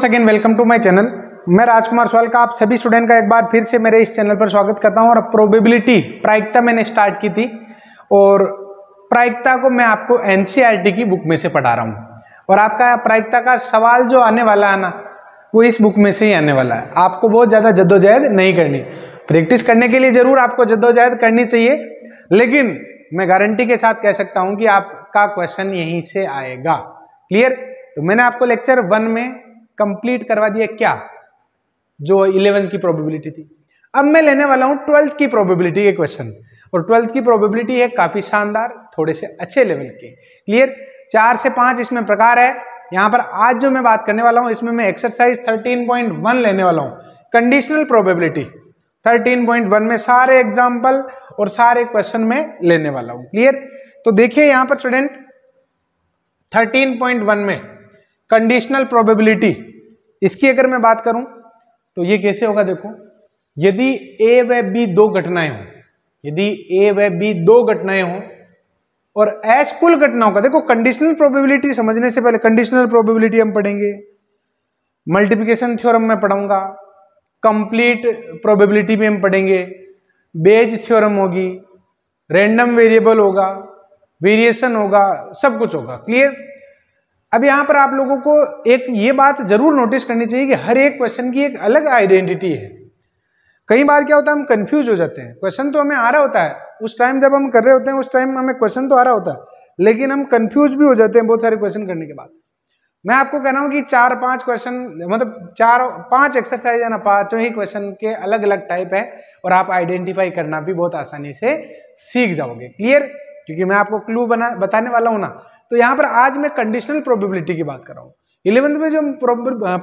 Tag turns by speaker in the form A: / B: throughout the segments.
A: Once again welcome to my channel मैं Rajkumar soul का आप सभी स्टूडेंट का एक बार फिर से मेरे इस चैनल पर स्वागत करता हूं और प्रोबेबिलिटी प्रायिकता मैंने स्टार्ट की थी और प्रायिकता को मैं आपको एन e की बुक में से पढ़ा रहा हूं और आपका प्रायिकता का सवाल जो आने वाला है ना वो इस बुक में से ही आने वाला है आपको बहुत ज़्यादा जद्दोजहद नहीं करनी प्रैक्टिस करने के लिए ज़रूर आपको जद्दोजहद करनी चाहिए लेकिन मैं गारंटी के साथ कह सकता हूँ कि आपका क्वेश्चन यहीं से आएगा क्लियर तो मैंने आपको लेक्चर वन में कंप्लीट करवा दिया क्या जो इलेवन की प्रोबेबिलिटी थी अब मैं लेने वाला हूं ट्वेल्थ की प्रोबेबिलिटी के क्वेश्चन और ट्वेल्थ की प्रोबेबिलिटी है काफी शानदार थोड़े से अच्छे लेवल के क्लियर चार से पांच इसमें प्रकार है यहां पर आज जो मैं बात करने वाला हूं इसमें मैं एक्सरसाइज 13.1 लेने वाला हूं कंडीशनल प्रोबेबिलिटी 13.1 में सारे एग्जाम्पल और सारे क्वेश्चन में लेने वाला हूं क्लियर तो देखिए यहां पर स्टूडेंट 13.1 में कंडीशनल प्रोबेबिलिटी इसकी अगर मैं बात करूं तो ये कैसे होगा देखो यदि ए व बी दो घटनाएं हों यदि ए व बी दो घटनाएं हों और एस कुल घटनाओं का देखो कंडीशनल प्रोबेबिलिटी समझने से पहले कंडीशनल प्रोबेबिलिटी हम पढ़ेंगे मल्टीप्लिकेशन थ्योरम में पढ़ाऊंगा कंप्लीट प्रोबेबिलिटी भी हम पढ़ेंगे बेज थ्योरम होगी रैंडम वेरिएबल होगा वेरिएशन होगा सब कुछ होगा क्लियर अब यहाँ पर आप लोगों को एक ये बात जरूर नोटिस करनी चाहिए कि हर एक क्वेश्चन की एक अलग आइडेंटिटी है कई बार क्या होता है हम कंफ्यूज हो जाते हैं क्वेश्चन तो हमें आ रहा होता है उस टाइम जब हम कर रहे होते हैं उस टाइम हमें क्वेश्चन तो आ रहा होता है लेकिन हम कंफ्यूज भी हो जाते हैं बहुत सारे क्वेश्चन करने के बाद मैं आपको कह रहा हूँ कि चार पांच क्वेश्चन मतलब चार पांच एक्सरसाइज है ना पांचों ही क्वेश्चन के अलग अलग टाइप है और आप आइडेंटिफाई करना भी बहुत आसानी से सीख जाओगे क्लियर क्योंकि मैं आपको क्लू बना बताने वाला हूँ ना तो यहां पर आज मैं कंडीशनल प्रोबेबिलिटी की बात कर रहा हूं इलेवंथ में जो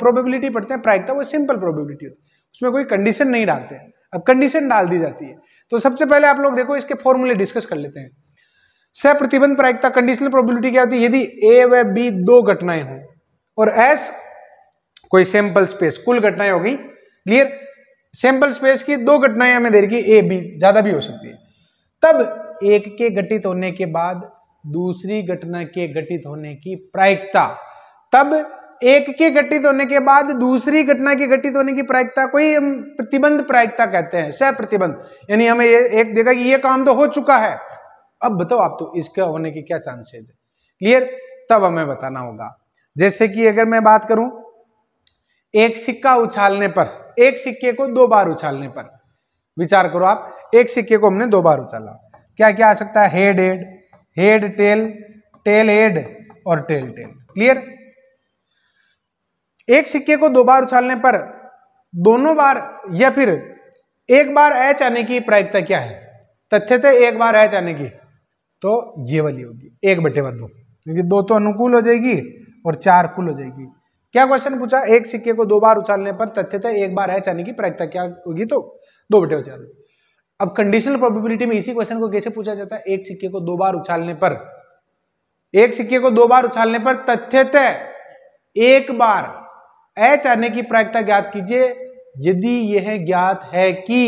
A: प्रोबेबिलिटी पढ़ते हैं प्रायिकता वो सिंपल प्रोबेबिलिटी होती है उसमें कोई कंडीशन नहीं डालते हैं अब कंडीशन डाल दी जाती है तो सबसे पहले आप लोग देखो इसके फॉर्मूले डिस्कस कर लेते हैं सह प्रतिबंध प्रायिकता कंडीशनल प्रोबेबिलिटी क्या होती है यदि ए व बी दो घटनाएं हों और एस कोई सैंपल स्पेस कुल घटनाएं हो गई क्लियर सैंपल स्पेस की दो घटनाएं हमें दे रखी ए बी ज्यादा भी हो सकती है तब एक के घटित होने के बाद दूसरी घटना के घटित होने की प्रायिकता तब एक के घटित होने के बाद दूसरी घटना के घटित होने की प्रायिकता कोई हम प्रतिबंध प्रायिकता कहते हैं सह प्रतिबंध यानी हमें ये एक देखा कि ये काम तो हो चुका है अब बताओ आप तो इसका होने के क्या चांसेज है क्लियर तब हमें बताना होगा जैसे कि अगर मैं बात करूं एक सिक्का उछालने पर एक सिक्के को दो बार उछालने पर विचार करो आप एक सिक्के को हमने दो बार उछाला क्या क्या आ सकता है head head head tail tail head और टेल टेल क्लियर एक सिक्के को दो बार उछालने पर दोनों बार या फिर एक बार एच आने की प्रायिकता क्या है तथ्य थे तो एक बार एच आने की तो ये वाली होगी एक बटे व दो क्योंकि दो तो अनुकूल हो जाएगी और चार कुल हो जाएगी क्या क्वेश्चन पूछा एक सिक्के को दो बार उछालने पर थे तो एक बार एच आने की प्रायिकता क्या होगी तो दो बटे उछाल अब कंडीशनल प्रोबेबिलिटी में इसी क्वेश्चन को कैसे पूछा जाता है एक सिक्के को दो बार उछालने पर एक सिक्के को दो बार उछालने पर तथ्यतः एक बार एच आने की प्रायिकता ज्ञात कीजिए यदि यह ज्ञात है कि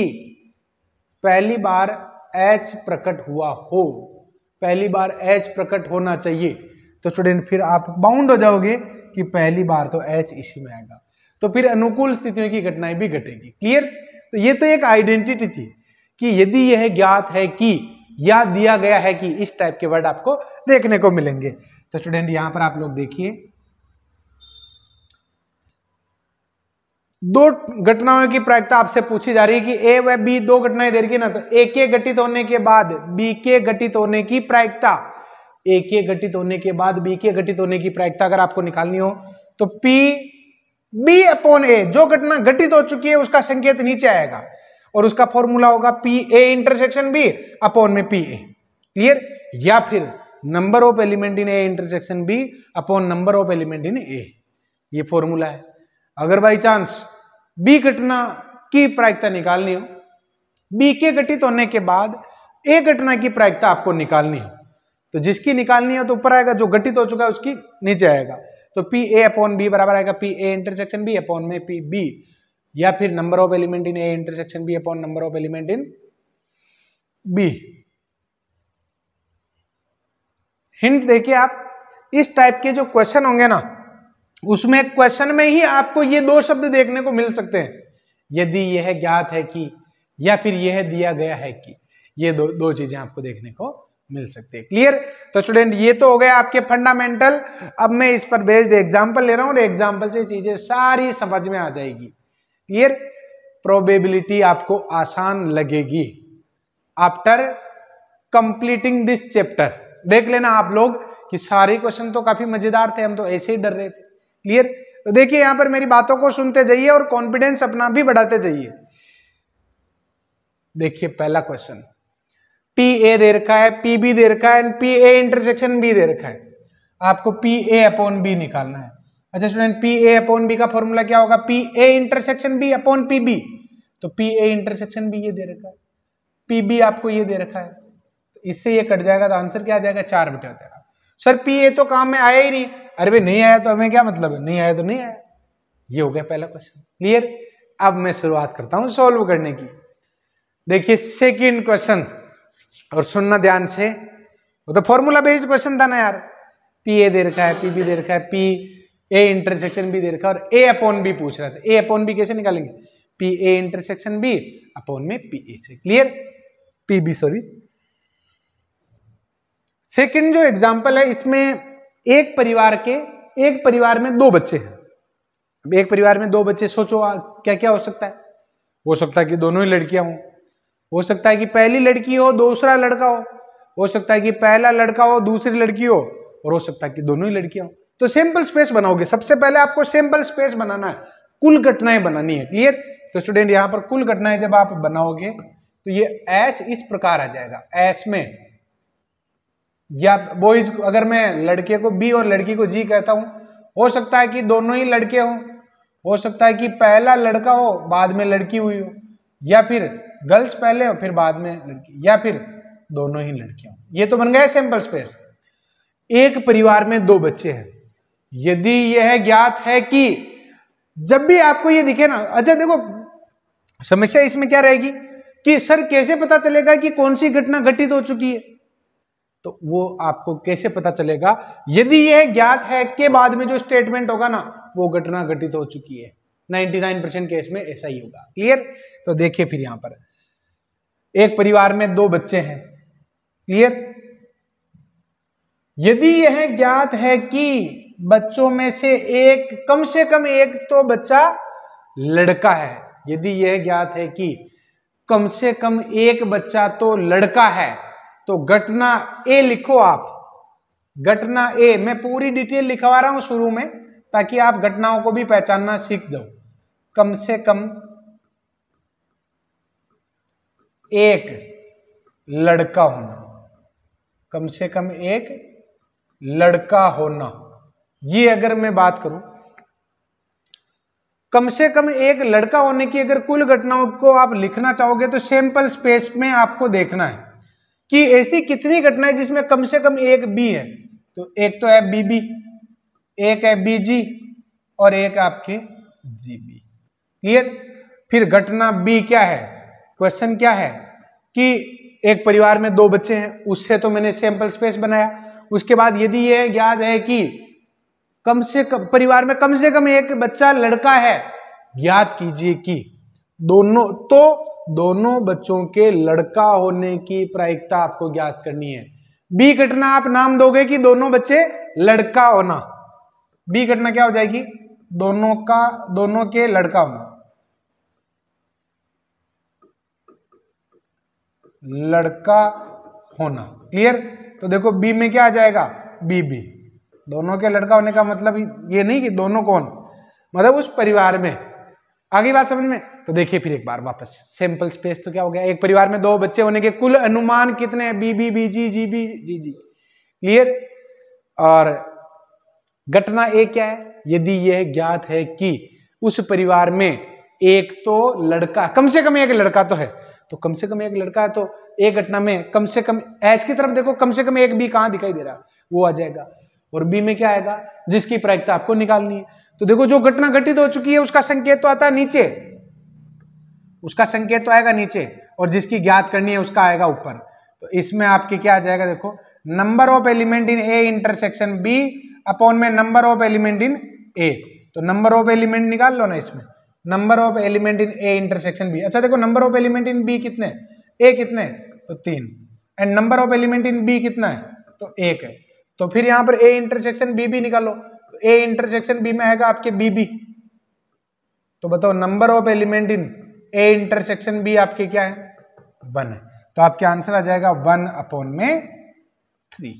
A: पहली बार एच प्रकट हुआ हो पहली बार एच प्रकट होना चाहिए तो स्टूडेंट फिर आप बाउंड हो जाओगे कि पहली बार तो एच इसी में आएगा तो फिर अनुकूल स्थितियों की घटनाएं भी घटेगी क्लियर तो ये तो एक आइडेंटिटी थी कि यदि यह ज्ञात है कि या दिया गया है कि इस टाइप के वर्ड आपको देखने को मिलेंगे तो स्टूडेंट यहां पर आप लोग देखिए दो घटनाओं की प्रायिकता आपसे पूछी जा रही है कि ए व बी दो घटनाएं दे रही है ना तो ए के घटित होने के बाद बी के घटित होने की प्रायिकता ए के घटित होने के बाद बी के घटित होने की प्रायिकता अगर आपको निकालनी हो तो पी बी अपॉन ए जो घटना घटित हो चुकी है उसका संकेत नीचे आएगा और उसका फॉर्मूला होगा P A intersection B upon में पी ए क्लियर या फिर number of element in A intersection B upon number of element in A ये फॉर्मूला है अगर बाई चांस बी घटना की प्रायिकता निकालनी हो बी के घटित होने के बाद ए घटना की प्रायिकता आपको निकालनी हो तो जिसकी निकालनी हो तो ऊपर आएगा जो घटित हो चुका है उसकी नीचे आएगा तो पी ए अपॉन बी बराबर आएगा P A intersection B upon में पी बी या फिर number of element in A intersection B upon number of element in B hint देखिए आप इस टाइप के जो क्वेश्चन होंगे ना उसमें क्वेश्चन में ही आपको ये दो शब्द देखने को मिल सकते हैं यदि यह ज्ञात है कि या फिर यह दिया गया है कि ये दो दो चीजें आपको देखने को मिल सकती है क्लियर तो स्टूडेंट ये तो हो गया आपके फंडामेंटल अब मैं इस पर बेस्ड एग्जाम्पल ले रहा हूँ और एग्जाम्पल से चीजें सारी समझ में आ जाएगी क्लियर प्रोबेबिलिटी आपको आसान लगेगी आफ्टर कंप्लीटिंग दिस चैप्टर देख लेना आप लोग कि सारे क्वेश्चन तो काफी मजेदार थे हम तो ऐसे ही डर रहे थे क्लियर तो देखिए यहां पर मेरी बातों को सुनते जाइए और कॉन्फिडेंस अपना भी बढ़ाते जाइए देखिए पहला क्वेश्चन पी ए दे रखा है पी बी दे रखा है and P A intersection B दे रखा है आपको पी ए अपॉन बी निकालना है अच्छा student P A upon B का फॉर्मूला क्या होगा P A intersection B upon P B तो पी ए इंटरसेक्शन बी ये दे रखा है पी बी आपको ये दे रखा है तो इससे ये कट जाएगा तो आंसर क्या आ जाएगा चार बटे तेरह सर पी ए तो काम में आया ही नहीं अरे भाई नहीं आया तो हमें क्या मतलब है नहीं आया तो नहीं आया ये हो गया पहला क्वेश्चन क्लियर अब मैं शुरुआत करता हूँ सॉल्व करने की देखिए सेकेंड क्वेश्चन और सुनना ध्यान से वो तो फॉर्मूला बेस्ड क्वेश्चन था ना यार पी ए दे रखा है पी बी दे रखा है पी ए इंटरसेक्शन बी दे रखा और ए अपॉन बी पूछ रहा था ए अपॉन बी कैसे निकालेंगे P A intersection B upon में पी ए से clear P B sorry second जो एग्जांपल है इसमें एक परिवार के एक परिवार में दो बच्चे हैं अब एक परिवार में दो बच्चे सोचो क्या क्या हो सकता है हो सकता है कि दोनों ही लड़कियां हों हो सकता है कि पहली लड़की हो दूसरा लड़का हो हो सकता है कि पहला लड़का हो दूसरी लड़की हो और हो सकता है कि दोनों ही लड़कियां हो तो सैंपल स्पेस बनाओगे सबसे पहले आपको सैंपल स्पेस बनाना है कुल घटनाएं बनानी है क्लियर तो स्टूडेंट यहां पर कुल घटनाएं जब आप बनाओगे तो ये एस इस प्रकार आ जाएगा एस में या बॉयज अगर मैं लड़के को बी और लड़की को जी कहता हूं हो सकता है कि दोनों ही लड़के हों हो सकता है कि पहला लड़का हो बाद में लड़की हुई हो या फिर गर्ल्स पहले हो फिर बाद में लड़की या फिर दोनों ही लड़कियां ये तो बन गया सैंपल स्पेस एक परिवार में दो बच्चे हैं यदि यह ज्ञात है कि जब भी आपको यह दिखे ना अच्छा देखो समस्या इसमें क्या रहेगी कि सर कैसे पता चलेगा कि कौन सी घटना घटित हो चुकी है तो वो आपको कैसे पता चलेगा यदि यह ज्ञात है के बाद में जो स्टेटमेंट होगा ना वो घटना घटित हो चुकी है 99 परसेंट केस में ऐसा ही होगा क्लियर तो देखिए फिर यहां पर एक परिवार में दो बच्चे हैं क्लियर यदि यह ज्ञात है कि बच्चों में से एक कम से कम एक तो बच्चा लड़का है यदि यह ज्ञात है कि कम से कम एक बच्चा तो लड़का है तो घटना ए लिखो आप घटना ए मैं पूरी डिटेल लिखवा रहा हूं शुरू में ताकि आप घटनाओं को भी पहचानना सीख जाओ कम से कम एक लड़का होना कम से कम एक लड़का होना ये अगर मैं बात करूं कम से कम एक लड़का होने की अगर कुल घटनाओं को आप लिखना चाहोगे तो सैंपल स्पेस में आपको देखना है कि ऐसी कितनी घटनाएं जिसमें कम से कम एक बी है तो एक तो है बीबी एक है बीजी और एक आपके जीबी क्लियर फिर घटना बी क्या है क्वेश्चन क्या है कि एक परिवार में दो बच्चे हैं उससे तो मैंने सैंपल स्पेस बनाया उसके बाद यदि यह याद है कि कम से कम परिवार में कम से कम एक बच्चा लड़का है ज्ञात कीजिए कि दोनों तो दोनों बच्चों के लड़का होने की प्रायिकता आपको ज्ञात करनी है बी घटना आप नाम दोगे कि दोनों बच्चे लड़का होना बी घटना क्या हो जाएगी दोनों का दोनों के लड़का होना लड़का होना क्लियर तो देखो बी में क्या आ जाएगा बी बी दोनों के लड़का होने का मतलब ये नहीं कि दोनों कौन मतलब उस परिवार में आगे बात समझ में तो देखिए फिर एक बार वापस सैंपल स्पेस तो क्या हो गया एक परिवार में दो बच्चे होने के कुल अनुमान कितने हैं B B B G G B G G clear और घटना ए क्या है यदि यह ज्ञात है कि उस परिवार में एक तो लड़का कम से कम एक लड़का तो है तो कम से कम एक लड़का है तो एक घटना में कम से कम एच की तरफ देखो कम से कम एक बी कहां दिखाई दे रहा वो आ जाएगा और बी में क्या आएगा जिसकी प्रायिकता आपको निकालनी है तो देखो जो घटना घटित हो चुकी है उसका संकेत तो आता है नीचे उसका संकेत तो आएगा नीचे और जिसकी ज्ञात करनी है उसका आएगा ऊपर तो इसमें आपके क्या आ जाएगा देखो number of element in A intersection B upon में number of element in A तो नंबर ऑफ एलिमेंट निकाल लो ना इसमें number of element in A intersection B अच्छा देखो number of element in B कितने ए कितने तो तीन and number of element in B कितना है तो एक है तो फिर यहां पर ए इंटरसेक्शन बी भी निकालो ए इंटरसेक्शन बी में आएगा आपके बी बी तो बताओ number of element in A intersection B आपके क्या है वन है तो आपके आंसर आ जाएगा वन अपॉन में थ्री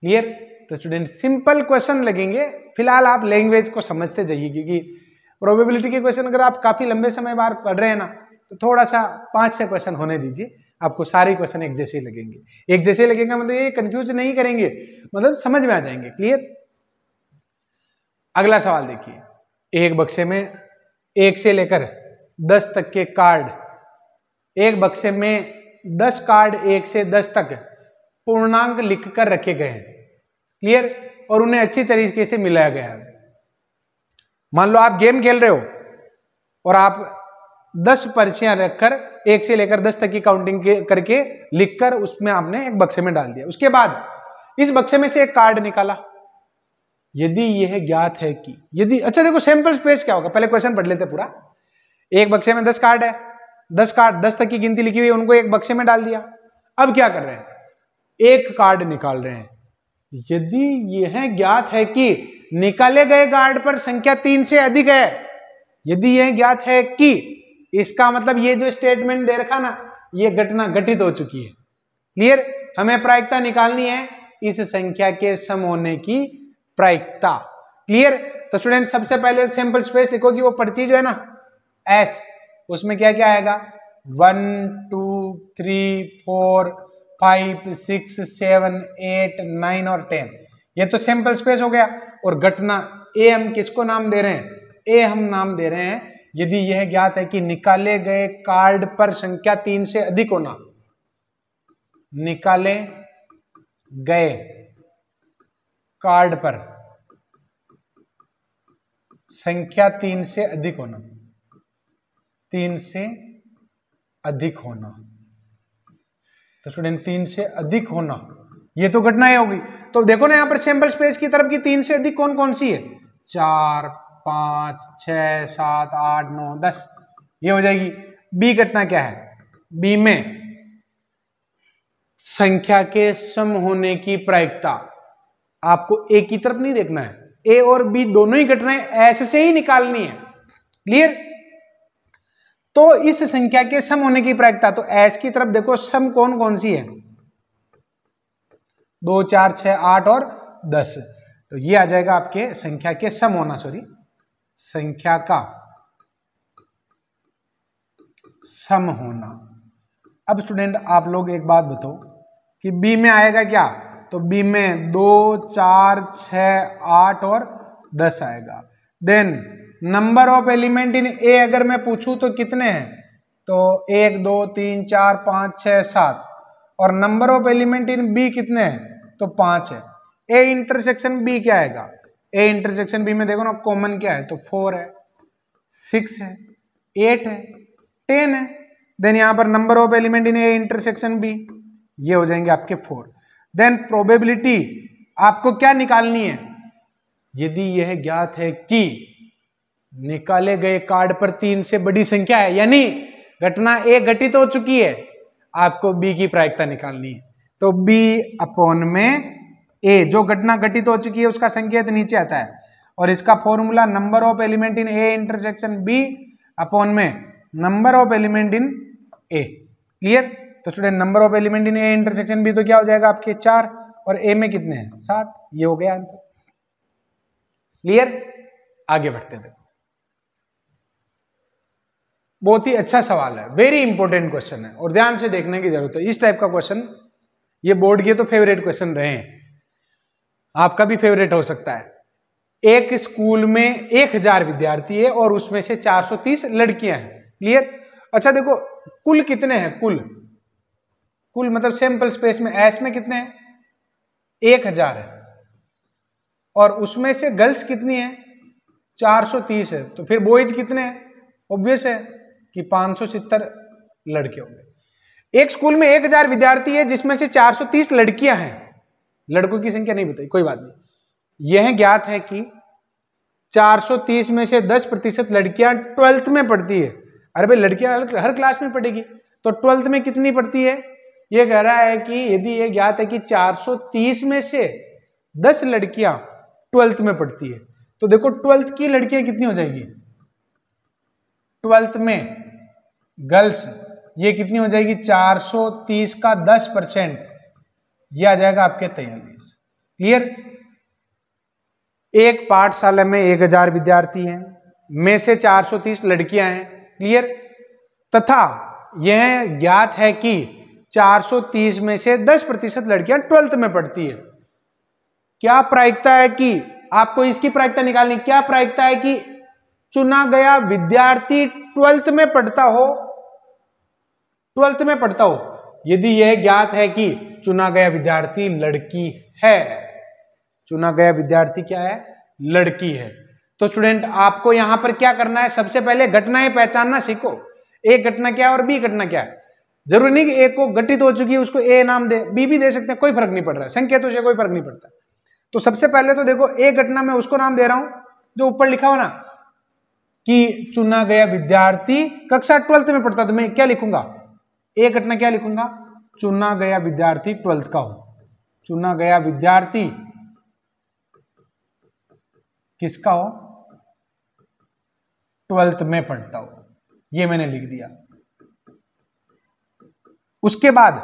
A: क्लियर तो स्टूडेंट सिंपल क्वेश्चन लगेंगे फिलहाल आप लैंग्वेज को समझते जाइए क्योंकि प्रोबेबिलिटी के क्वेश्चन अगर आप काफी लंबे समय बाद पढ़ रहे हैं ना तो थोड़ा सा पांच छह क्वेश्चन होने दीजिए आपको सारे क्वेश्चन एक जैसे लगेंगे एक जैसे लगेगा मतलब ये कंफ्यूज नहीं करेंगे मतलब समझ में आ जाएंगे क्लियर अगला सवाल देखिए एक बक्से में एक से लेकर दस तक के कार्ड एक बक्से में दस कार्ड एक से दस तक पूर्णांक लिखकर रखे गए हैं क्लियर और उन्हें अच्छी तरीके से मिलाया गया है मान लो आप गेम खेल रहे हो और आप दस पर्चियां रखकर एक से लेकर दस तक की काउंटिंग करके लिखकर उसमें आपने एक बक्से में डाल दिया उसके बाद इस बक्से में से एक कार्ड निकाला यदि यह ज्ञात है कि यदि अच्छा देखो सैंपल स्पेस क्या होगा पहले क्वेश्चन पढ़ लेते पूरा एक बक्से में दस कार्ड है दस कार्ड दस तक की गिनती लिखी हुई उनको एक बक्से में डाल दिया अब क्या कर रहे हैं एक कार्ड निकाल रहे हैं यदि यह ज्ञात है कि निकाले गए कार्ड पर संख्या तीन से अधिक है यदि यह ज्ञात है कि इसका मतलब ये जो स्टेटमेंट दे रखा ना ये घटना घटित हो चुकी है क्लियर हमें प्रायिकता निकालनी है इस संख्या के सम होने की प्रायिकता क्लियर तो स्टूडेंट सबसे पहले सिंपल स्पेस लिखो कि वो पर्ची जो है ना एस उसमें क्या क्या आएगा one two three four five six seven eight nine और टेन ये तो सैंपल स्पेस हो गया और घटना ए हम किसको नाम दे रहे हैं ए हम नाम दे रहे हैं यदि यह ज्ञात है कि निकाले गए कार्ड पर संख्या तीन से अधिक होना निकाले गए कार्ड पर संख्या तीन से अधिक होना तीन से अधिक होना तो स्टूडेंट तीन से अधिक होना ये तो ही होगी तो देखो ना यहां पर सैंपल स्पेस की तरफ की तीन से अधिक कौन कौन सी है चार पाँच छ सात आठ नौ दस ये हो जाएगी बी घटना क्या है बी में संख्या के सम होने की प्रायिकता आपको ए की तरफ नहीं देखना है ए और बी दोनों ही घटनाएं ऐसे से ही निकालनी है क्लियर तो इस संख्या के सम होने की प्रायिकता तो एस की तरफ देखो सम कौन कौन सी है दो चार छ आठ और दस तो ये आ जाएगा आपके संख्या के सम होना सॉरी संख्या का सम होना अब स्टूडेंट आप लोग एक बात बताओ कि बी में आएगा क्या तो बी में दो चार छ आठ और दस आएगा then number of element in A अगर मैं पूछूं तो कितने हैं तो एक दो तीन चार पाँच छ सात और number of element in B कितने हैं तो पाँच है ए इंटरसेक्शन बी क्या आएगा ए इंटरसेक्शन बी में देखो ना कॉमन क्या है तो फोर है सिक्स है एट है टेन है देन यहाँ पर number of element in A intersection B ये हो जाएंगे आपके फोर देन प्रोबेबिलिटी आपको क्या निकालनी है यदि यह ज्ञात है कि निकाले गए कार्ड पर तीन से बड़ी संख्या है यानी घटना ए घटित हो चुकी है आपको बी की प्रायिकता निकालनी है तो बी अपॉन में ए जो घटना घटित हो चुकी है उसका संकेत नीचे आता है और इसका formula number of element in A intersection B upon में number of element in A clear तो student number of element in A intersection B तो क्या हो जाएगा आपके चार और ए में कितने हैं सात ये हो गया आंसर क्लियर आगे बढ़ते थे बहुत ही अच्छा सवाल है वेरी इंपॉर्टेंट क्वेश्चन है और ध्यान से देखने की जरूरत है इस टाइप का क्वेश्चन ये बोर्ड के तो फेवरेट क्वेश्चन रहे हैं आपका भी फेवरेट हो सकता है एक स्कूल में एक हजार विद्यार्थी है और उसमें से 430 लड़कियां हैं क्लियर अच्छा देखो कुल कितने हैं कुल कुल मतलब सैंपल स्पेस में एस में कितने हैं एक हजार है और उसमें से गर्ल्स कितनी है 430 है तो फिर बॉयज कितने हैं ऑब्वियस है कि पाँच लड़के होंगे एक स्कूल में एक हजार विद्यार्थी है जिसमें से तीस लड़कियां हैं लड़कों की संख्या नहीं बताई कोई बात नहीं यह ज्ञात है कि 430 में से 10 प्रतिशत लड़कियां ट्वेल्थ में पढ़ती है अरे भाई लड़कियां हर क्लास में पढ़ेगी तो ट्वेल्थ में कितनी पढ़ती है यह कह रहा है कि यदि यह ज्ञात है कि 430 में से 10 लड़कियां ट्वेल्थ में पढ़ती है तो देखो ट्वेल्थ की लड़कियां कितनी हो जाएगी ट्वेल्थ में गर्ल्स ये कितनी हो जाएगी 430 का 10 परसेंट ये आ जाएगा आपके तैयलीस क्लियर एक पाठशाला में एक हजार विद्यार्थी हैं में से 430 लड़कियां हैं क्लियर तथा यह ज्ञात है कि 430 में से 10 प्रतिशत लड़कियां ट्वेल्थ में पढ़ती है क्या प्रायिकता है कि आपको इसकी प्रायिकता निकालनी क्या प्रायिकता है कि चुना गया विद्यार्थी ट्वेल्थ में पढ़ता हो ट्वेल्थ में पढ़ता हो यदि यह ज्ञात है कि चुना गया विद्यार्थी लड़की है चुना गया विद्यार्थी क्या है लड़की है तो स्टूडेंट आपको यहां पर क्या करना है सबसे पहले घटनाएं पहचानना सीखो एक घटना क्या है और बी घटना क्या है जरूरी नहीं कि ए को घटित हो चुकी है उसको ए नाम दे बी भी दे सकते हैं कोई फर्क नहीं पड़ रहा है संकेतों से कोई फर्क नहीं पड़ता तो सबसे पहले तो देखो ए घटना में उसको नाम दे रहा हूं जो ऊपर लिखा हो ना कि चुना गया विद्यार्थी कक्षा ट्वेल्थ में पढ़ता तो मैं क्या लिखूंगा एक घटना क्या लिखूंगा चुना गया विद्यार्थी ट्वेल्थ का हो चुना गया विद्यार्थी किसका हो ट्वेल्थ में पढ़ता हो ये मैंने लिख दिया उसके बाद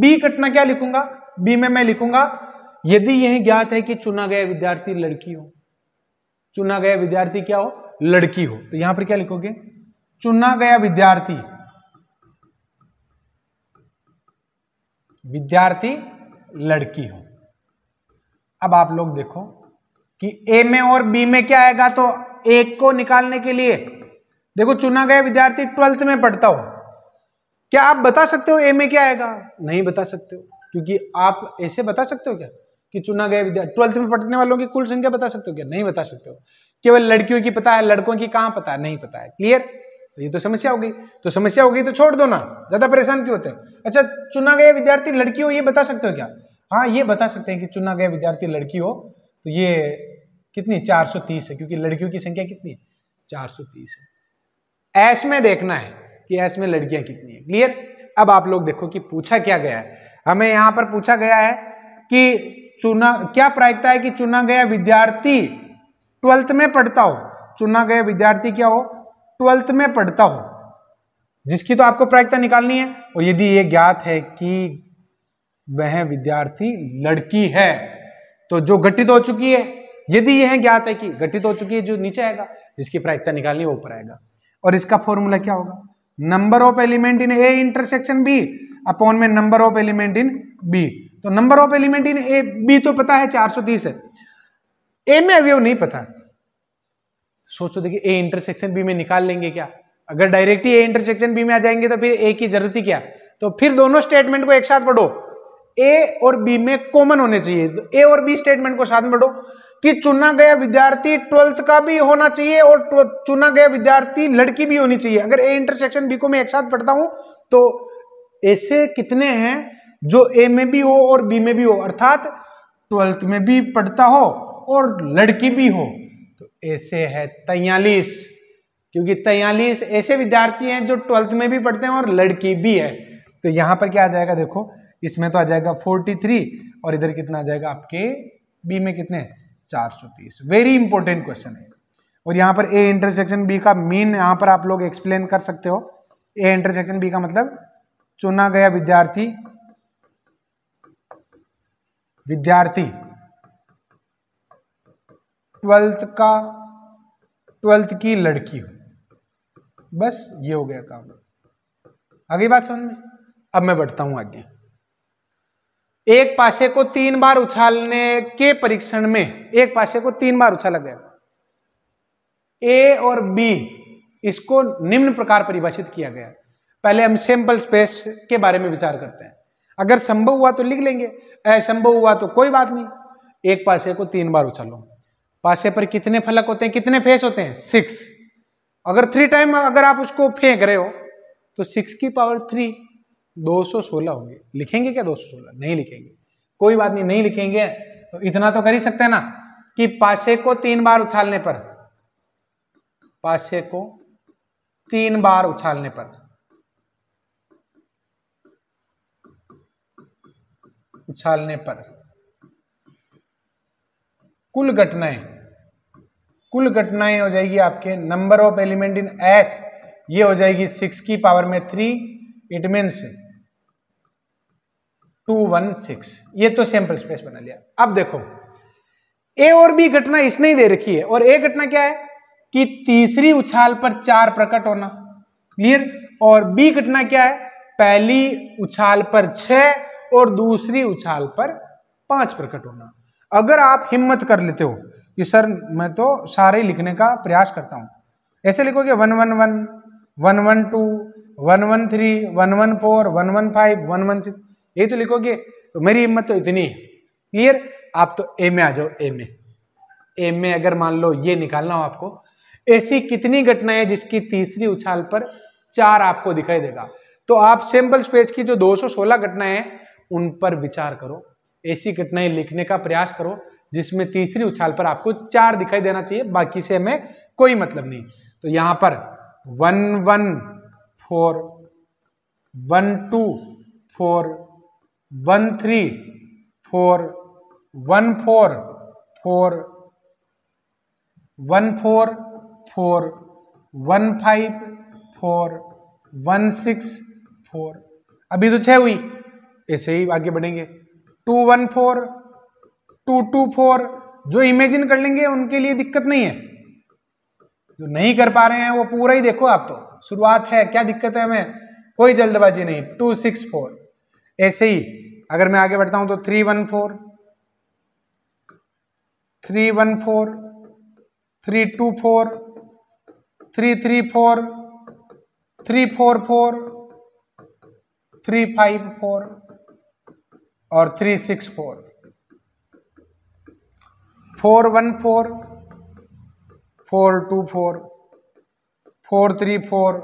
A: बी घटना क्या लिखूंगा बी में मैं लिखूंगा यदि यह ज्ञात है कि चुना गया विद्यार्थी लड़की हो चुना गया विद्यार्थी क्या हो लड़की हो तो यहां पर क्या लिखोगे चुना गया विद्यार्थी विद्यार्थी लड़की हो अब आप लोग देखो कि ए में और बी में क्या आएगा तो एक को निकालने के लिए देखो चुना गया विद्यार्थी ट्वेल्थ में पढ़ता हो क्या आप बता सकते हो ए में क्या आएगा नहीं बता सकते हो क्योंकि आप ऐसे बता सकते हो क्या कि चुना गया विद्यार्थी ट्वेल्थ में पढ़ने वालों की कुल संख्या बता सकते हो क्या नहीं बता सकते हो केवल लड़कियों की पता है लड़कों की कहां पता है नहीं पता है क्लियर तो ये तो समस्या हो गई तो समस्या हो गई तो छोड़ दो ना ज्यादा परेशान क्यों होते हैं अच्छा चुना गया विद्यार्थी लड़की हो ये बता सकते हो क्या हाँ ये बता सकते हैं कि चुना गया विद्यार्थी लड़की हो तो ये कितनी 430 है क्योंकि लड़कियों की संख्या कितनी है 430 है ऐस में देखना है कि ऐस में लड़कियां कितनी है क्लियर अब आप लोग देखो कि पूछा क्या गया है हमें यहां पर पूछा गया है कि चुना क्या प्रायिकता है कि चुना गया विद्यार्थी ट्वेल्थ में पढ़ता हो चुना गया विद्यार्थी क्या हो ट्वेल्थ में पढ़ता हो जिसकी तो आपको प्रायिकता निकालनी है और यदि ये ज्ञात है कि वह विद्यार्थी लड़की है तो जो घटित हो चुकी है यदि यह ज्ञात है कि घटित हो चुकी है जो नीचे आएगा जिसकी प्रायिकता निकालनी है ऊपर आएगा और इसका फॉर्मूला क्या होगा number of element in A intersection B upon में number of element in B तो number of element in A B तो पता है 430 है ए में अवयव नहीं पता सोचो देखिए ए इंटरसेक्शन बी में निकाल लेंगे क्या अगर डायरेक्टली ए इंटरसेक्शन बी में आ जाएंगे तो फिर ए की जरूरत ही क्या तो फिर दोनों स्टेटमेंट को एक साथ पढ़ो ए और बी में कॉमन होने चाहिए तो ए और बी स्टेटमेंट को साथ में पढ़ो कि चुना गया विद्यार्थी ट्वेल्थ का भी होना चाहिए और चुना गया विद्यार्थी लड़की भी होनी चाहिए अगर ए इंटरसेक्शन बी को मैं एक साथ पढ़ता हूं तो ऐसे कितने हैं जो ए में भी हो और बी में भी हो अर्थात ट्वेल्थ में भी पढ़ता हो और लड़की भी हो ऐसे है तैयलीस क्योंकि तैयलीस ऐसे विद्यार्थी हैं जो ट्वेल्थ में भी पढ़ते हैं और लड़की भी है तो यहाँ पर क्या आ जाएगा देखो इसमें तो आ जाएगा फोर्टी थ्री और इधर कितना आ जाएगा आपके बी में कितने चार सौ तीस वेरी इंपॉर्टेंट क्वेश्चन है और यहाँ पर ए इंटरसेक्शन बी का मीन यहाँ पर आप लोग एक्सप्लेन कर सकते हो ए इंटरसेक्शन बी का मतलब चुना गया विद्यार्थी विद्यार्थी ट्वेल्थ का ट्वेल्थ की लड़की हो बस ये हो गया काम अगली बात समझ में अब मैं बढ़ता हूं आगे एक पासे को तीन बार उछालने के परीक्षण में एक पासे को तीन बार उछाला गया ए और बी इसको निम्न प्रकार परिभाषित किया गया पहले हम सिंपल स्पेस के बारे में विचार करते हैं अगर संभव हुआ तो लिख लेंगे असंभव हुआ तो कोई बात नहीं एक पासे को तीन बार उछालो पासे पर कितने फलक होते हैं कितने फेस होते हैं सिक्स अगर थ्री टाइम अगर आप उसको फेंक रहे हो तो सिक्स की पावर थ्री दो सौ सोलह होंगे लिखेंगे क्या दो सौ सोलह नहीं लिखेंगे कोई बात नहीं नहीं लिखेंगे तो इतना तो कर ही सकते हैं ना कि पासे को तीन बार उछालने पर पासे को तीन बार उछालने पर उछालने पर कुल घटनाएं कुल घटनाएं हो जाएगी आपके number of element in S ये हो जाएगी सिक्स की पावर में three it means two one six ये तो सैंपल स्पेस बना लिया अब देखो ए और बी घटना इसने ही दे रखी है और ए घटना क्या है कि तीसरी उछाल पर चार प्रकट होना क्लियर और बी घटना क्या है पहली उछाल पर छह और दूसरी उछाल पर पांच प्रकट होना अगर आप हिम्मत कर लेते हो कि सर मैं तो सारे लिखने का प्रयास करता हूँ ऐसे लिखोगे one one one one one two one one three one one four one one five one one six यही तो लिखोगे तो मेरी हिम्मत तो इतनी है क्लियर आप तो ए में आ जाओ ए में ए में अगर मान लो ये निकालना हो आपको ऐसी कितनी घटनाएं जिसकी तीसरी उछाल पर चार आपको दिखाई देगा तो आप सैंपल स्पेस की जो 216 घटनाएं हैं उन पर विचार करो ऐसी घटनाएं लिखने का प्रयास करो जिसमें तीसरी उछाल पर आपको चार दिखाई देना चाहिए बाकी से हमें कोई मतलब नहीं तो यहां पर one one four one two four one three four one four four one four four one five four one six four अभी तो छह हुई ऐसे ही आगे बढ़ेंगे two one four two two four जो इमेजिन कर लेंगे उनके लिए दिक्कत नहीं है जो नहीं कर पा रहे हैं वो पूरा ही देखो आप तो शुरुआत है क्या दिक्कत है हमें कोई जल्दबाजी नहीं टू सिक्स फोर ऐसे ही अगर मैं आगे बढ़ता हूं तो three one four three one four three two four three three four three four four three five four और three six four four one four four two four four three four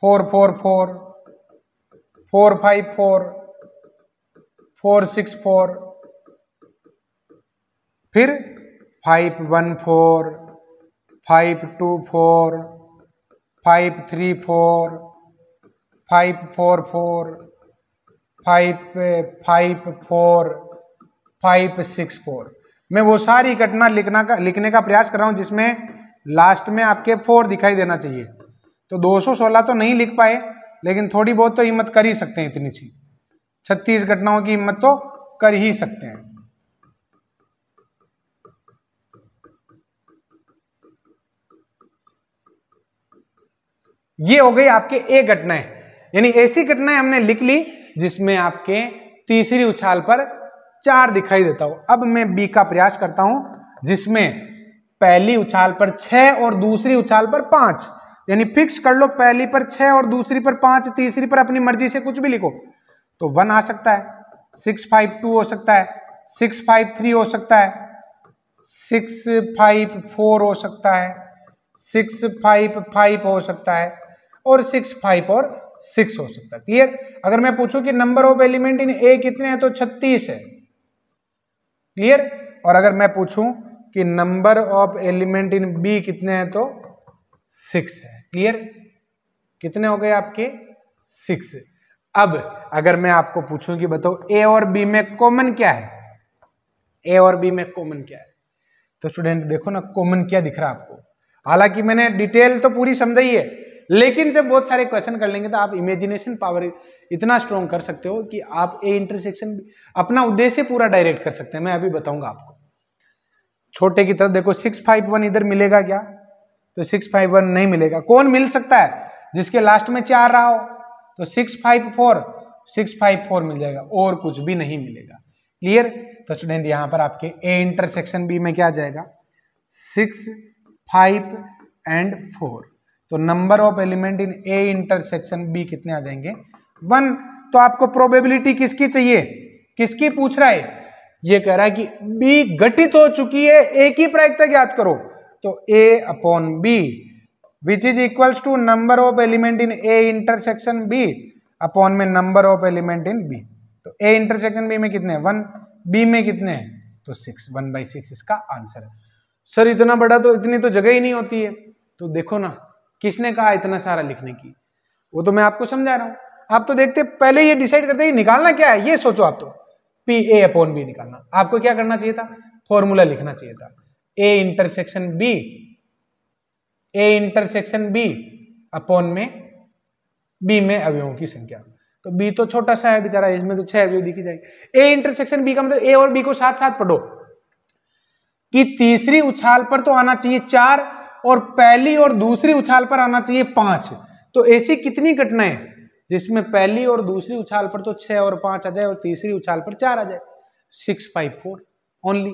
A: four four four four five four four six four फिर five one four five two four five three four five four four five five four five six four मैं वो सारी घटना लिखना का लिखने का प्रयास कर रहा हूँ जिसमें लास्ट में आपके फोर दिखाई देना चाहिए तो 216 तो नहीं लिख पाए लेकिन थोड़ी बहुत तो हिम्मत कर ही सकते हैं इतनी सी छत्तीस घटनाओं की हिम्मत तो कर ही सकते हैं ये हो गई आपके एक घटनाएं यानी ऐसी घटनाएं हमने लिख ली जिसमें आपके तीसरी उछाल पर चार दिखाई देता हो अब मैं बी का प्रयास करता हूं जिसमें पहली उछाल पर छह और दूसरी उछाल पर पांच यानी फिक्स कर लो पहली पर छह और दूसरी पर पांच तीसरी पर अपनी मर्जी से कुछ भी लिखो तो वन आ सकता है सिक्स फाइव टू हो सकता है सिक्स फाइव थ्री हो सकता है सिक्स फाइव फोर हो सकता है सिक्स फाइव फाइव हो सकता है और सिक्स फाइव और सिक्स हो सकता है क्लियर अगर मैं पूछूं कि number of element in A कितने हैं तो छत्तीस है क्लियर और अगर मैं पूछूं कि number of element in B कितने हैं तो सिक्स है क्लियर कितने हो गए आपके सिक्स अब अगर मैं आपको पूछूं कि बताओ ए और बी में कॉमन क्या है ए और बी में कॉमन क्या है तो स्टूडेंट देखो ना कॉमन क्या दिख रहा है आपको हालांकि मैंने डिटेल तो पूरी समझाई है लेकिन जब बहुत सारे क्वेश्चन कर लेंगे तो आप इमेजिनेशन पावर इतना स्ट्रॉन्ग कर सकते हो कि आप ए इंटरसेक्शन अपना उद्देश्य पूरा डायरेक्ट कर सकते हैं मैं अभी बताऊंगा आपको छोटे की तरफ देखो सिक्स फाइव वन इधर मिलेगा क्या तो सिक्स फाइव वन नहीं मिलेगा कौन मिल सकता है जिसके लास्ट में चार रहा हो तो six five four six five four मिल जाएगा और कुछ भी नहीं मिलेगा क्लियर तो स्टूडेंट यहाँ पर आपके ए इंटरसेक्शन बी में क्या जाएगा सिक्स फाइव एंड फोर तो number of element in A intersection B कितने आ जाएंगे वन तो आपको प्रोबेबिलिटी किसकी चाहिए किसकी पूछ रहा है ये कह रहा है कि बी घटित हो चुकी है ए की प्रायिकता ज्ञात करो तो A upon B which is equals to number of element in A intersection B upon में number of element in B तो ए इंटरसेक्शन बी में कितने वन बी में कितने हैं तो सिक्स वन बाई सिक्स इसका आंसर है सर इतना बड़ा तो इतनी तो जगह ही नहीं होती है तो देखो ना किसने कहा इतना सारा लिखने की वो तो मैं आपको समझा रहा हूं आप तो देखते पहले ये डिसाइड करते हैं निकालना क्या है ये सोचो आप तो पी ए अपॉन बी निकालना आपको क्या करना चाहिए था फॉर्मूला लिखना चाहिए था A intersection B A intersection B upon में बी में अवयवों की संख्या तो बी तो छोटा सा है बेचारा इसमें तो छह अवयव दिखी जाएगी ए इंटरसेक्शन बी का मतलब ए और बी को साथ साथ पढ़ो कि तीसरी उछाल पर तो आना चाहिए चार और पहली और दूसरी उछाल पर आना चाहिए पांच तो ऐसी कितनी घटनाएं जिसमें पहली और दूसरी उछाल पर तो छह और पांच आ जाए और तीसरी उछाल पर चार आ जाए सिक्स फाइव फोर ओनली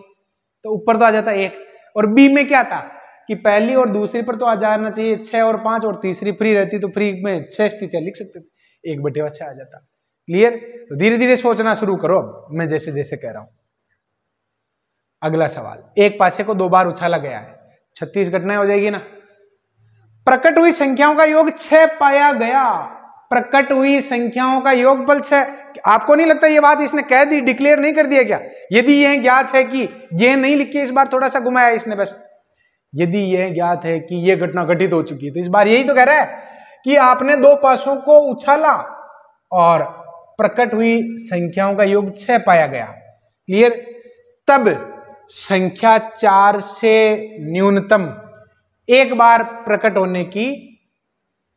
A: तो ऊपर तो आ जाता एक और बी में क्या था कि पहली और दूसरी पर तो आ जाना चाहिए छह और पांच और तीसरी फ्री रहती तो फ्री में छह स्थितियां लिख सकते थे एक बटे छह आ जाता क्लियर तो धीरे धीरे सोचना शुरू करो अब मैं जैसे जैसे कह रहा हूं अगला सवाल एक पासे को दो बार उछाला गया है छत्तीस घटनाएं हो जाएगी ना प्रकट हुई संख्याओं का योग छह पाया गया प्रकट हुई संख्याओं का योग बल छह आपको नहीं लगता ये बात इसने कह दी डिक्लेयर नहीं कर दिया क्या यदि यह ज्ञात है कि यह नहीं के इस बार थोड़ा सा घुमाया इसने बस यदि यह ज्ञात है कि यह घटना घटित हो चुकी है तो इस बार यही तो कह रहा है कि आपने दो पासों को उछाला और प्रकट हुई संख्याओं का योग छह पाया गया क्लियर तब संख्या चार से न्यूनतम एक बार प्रकट होने की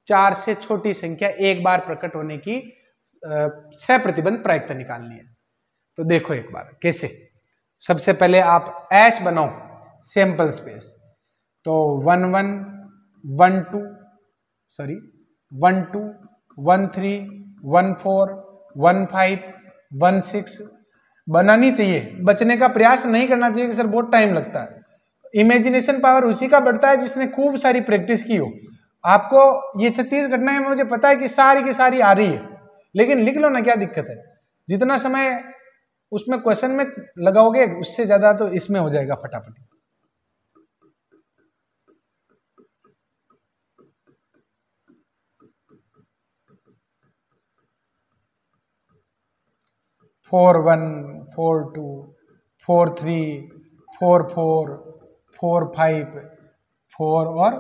A: चार से छोटी संख्या एक बार प्रकट होने की सह प्रतिबंध प्रायिकता निकालनी है तो देखो एक बार कैसे सबसे पहले आप एस बनाओ सैंपल स्पेस तो one one one two sorry one two one three one four one five one six बनानी चाहिए बचने का प्रयास नहीं करना चाहिए कि सर बहुत टाइम लगता है इमेजिनेशन पावर उसी का बढ़ता है जिसने खूब सारी प्रैक्टिस की हो आपको ये छत्तीस घटनाएं मुझे पता है कि सारी की सारी आ रही है लेकिन लिख लो ना क्या दिक्कत है जितना समय उसमें क्वेश्चन में लगाओगे उससे ज्यादा तो इसमें हो जाएगा फटाफट four one four two four three four four four five four और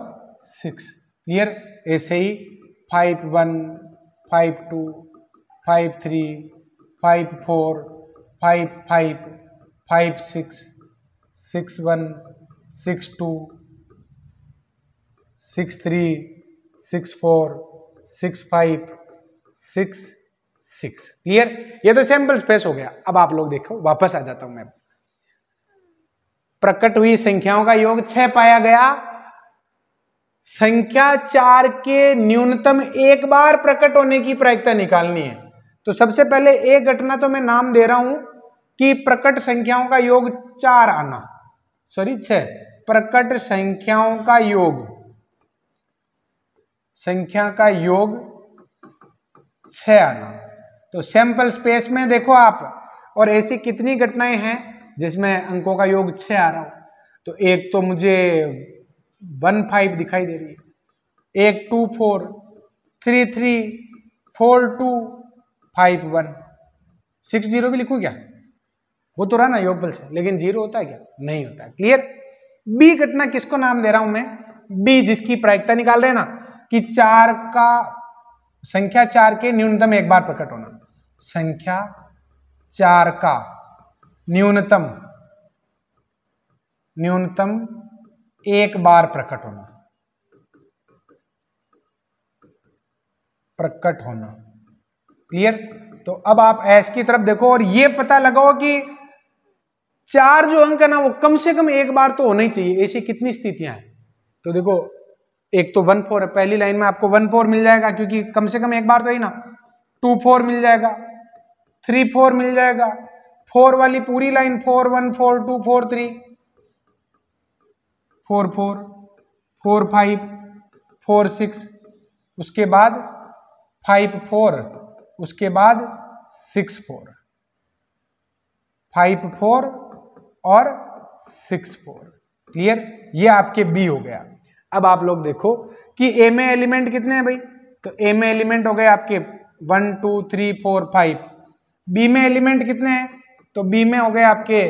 A: सिक्स क्लियर ऐसे ही five one five two five three five four five five five six six one six two six three six four six five six six clear ये तो sample space हो गया अब आप लोग देखो वापस आ जाता हूं मैं प्रकट हुई संख्याओं का योग छह पाया गया संख्या चार के न्यूनतम एक बार प्रकट होने की प्रायिकता निकालनी है तो सबसे पहले एक घटना तो मैं नाम दे रहा हूं कि प्रकट संख्याओं का योग चार आना सॉरी छ प्रकट संख्याओं का योग संख्या का योग छ आना तो सैंपल स्पेस में देखो आप और ऐसी कितनी घटनाएं हैं जिसमें अंकों का योग छः आ रहा हो तो एक तो मुझे वन फाइव दिखाई दे रही है एक two four three three four two five one six zero भी लिखूं क्या हो तो रहा ना योग बल से लेकिन जीरो होता है क्या नहीं होता क्लियर बी घटना किसको नाम दे रहा हूं मैं बी जिसकी प्रायिकता निकाल रहे ना कि चार का संख्या चार के न्यूनतम एक बार प्रकट होना संख्या चार का न्यूनतम न्यूनतम एक बार प्रकट होना प्रकट होना क्लियर तो अब आप ऐश की तरफ देखो और यह पता लगाओ कि चार जो अंक है ना वो कम से कम एक बार तो होना ही चाहिए ऐसी कितनी स्थितियां हैं तो देखो एक तो वन फोर है पहली लाइन में आपको वन फोर मिल जाएगा क्योंकि कम से कम एक बार तो ही ना टू फोर मिल जाएगा थ्री फोर मिल जाएगा फोर वाली पूरी line four one four two four three four four four five four six उसके बाद फाइव फोर उसके बाद सिक्स फोर फाइव फोर और सिक्स फोर क्लियर ये आपके बी हो गया अब आप लोग देखो कि ए में एलिमेंट कितने हैं भाई तो ए में एलिमेंट हो गए आपके one two three four five B में एलिमेंट कितने हैं तो बी में हो गए आपके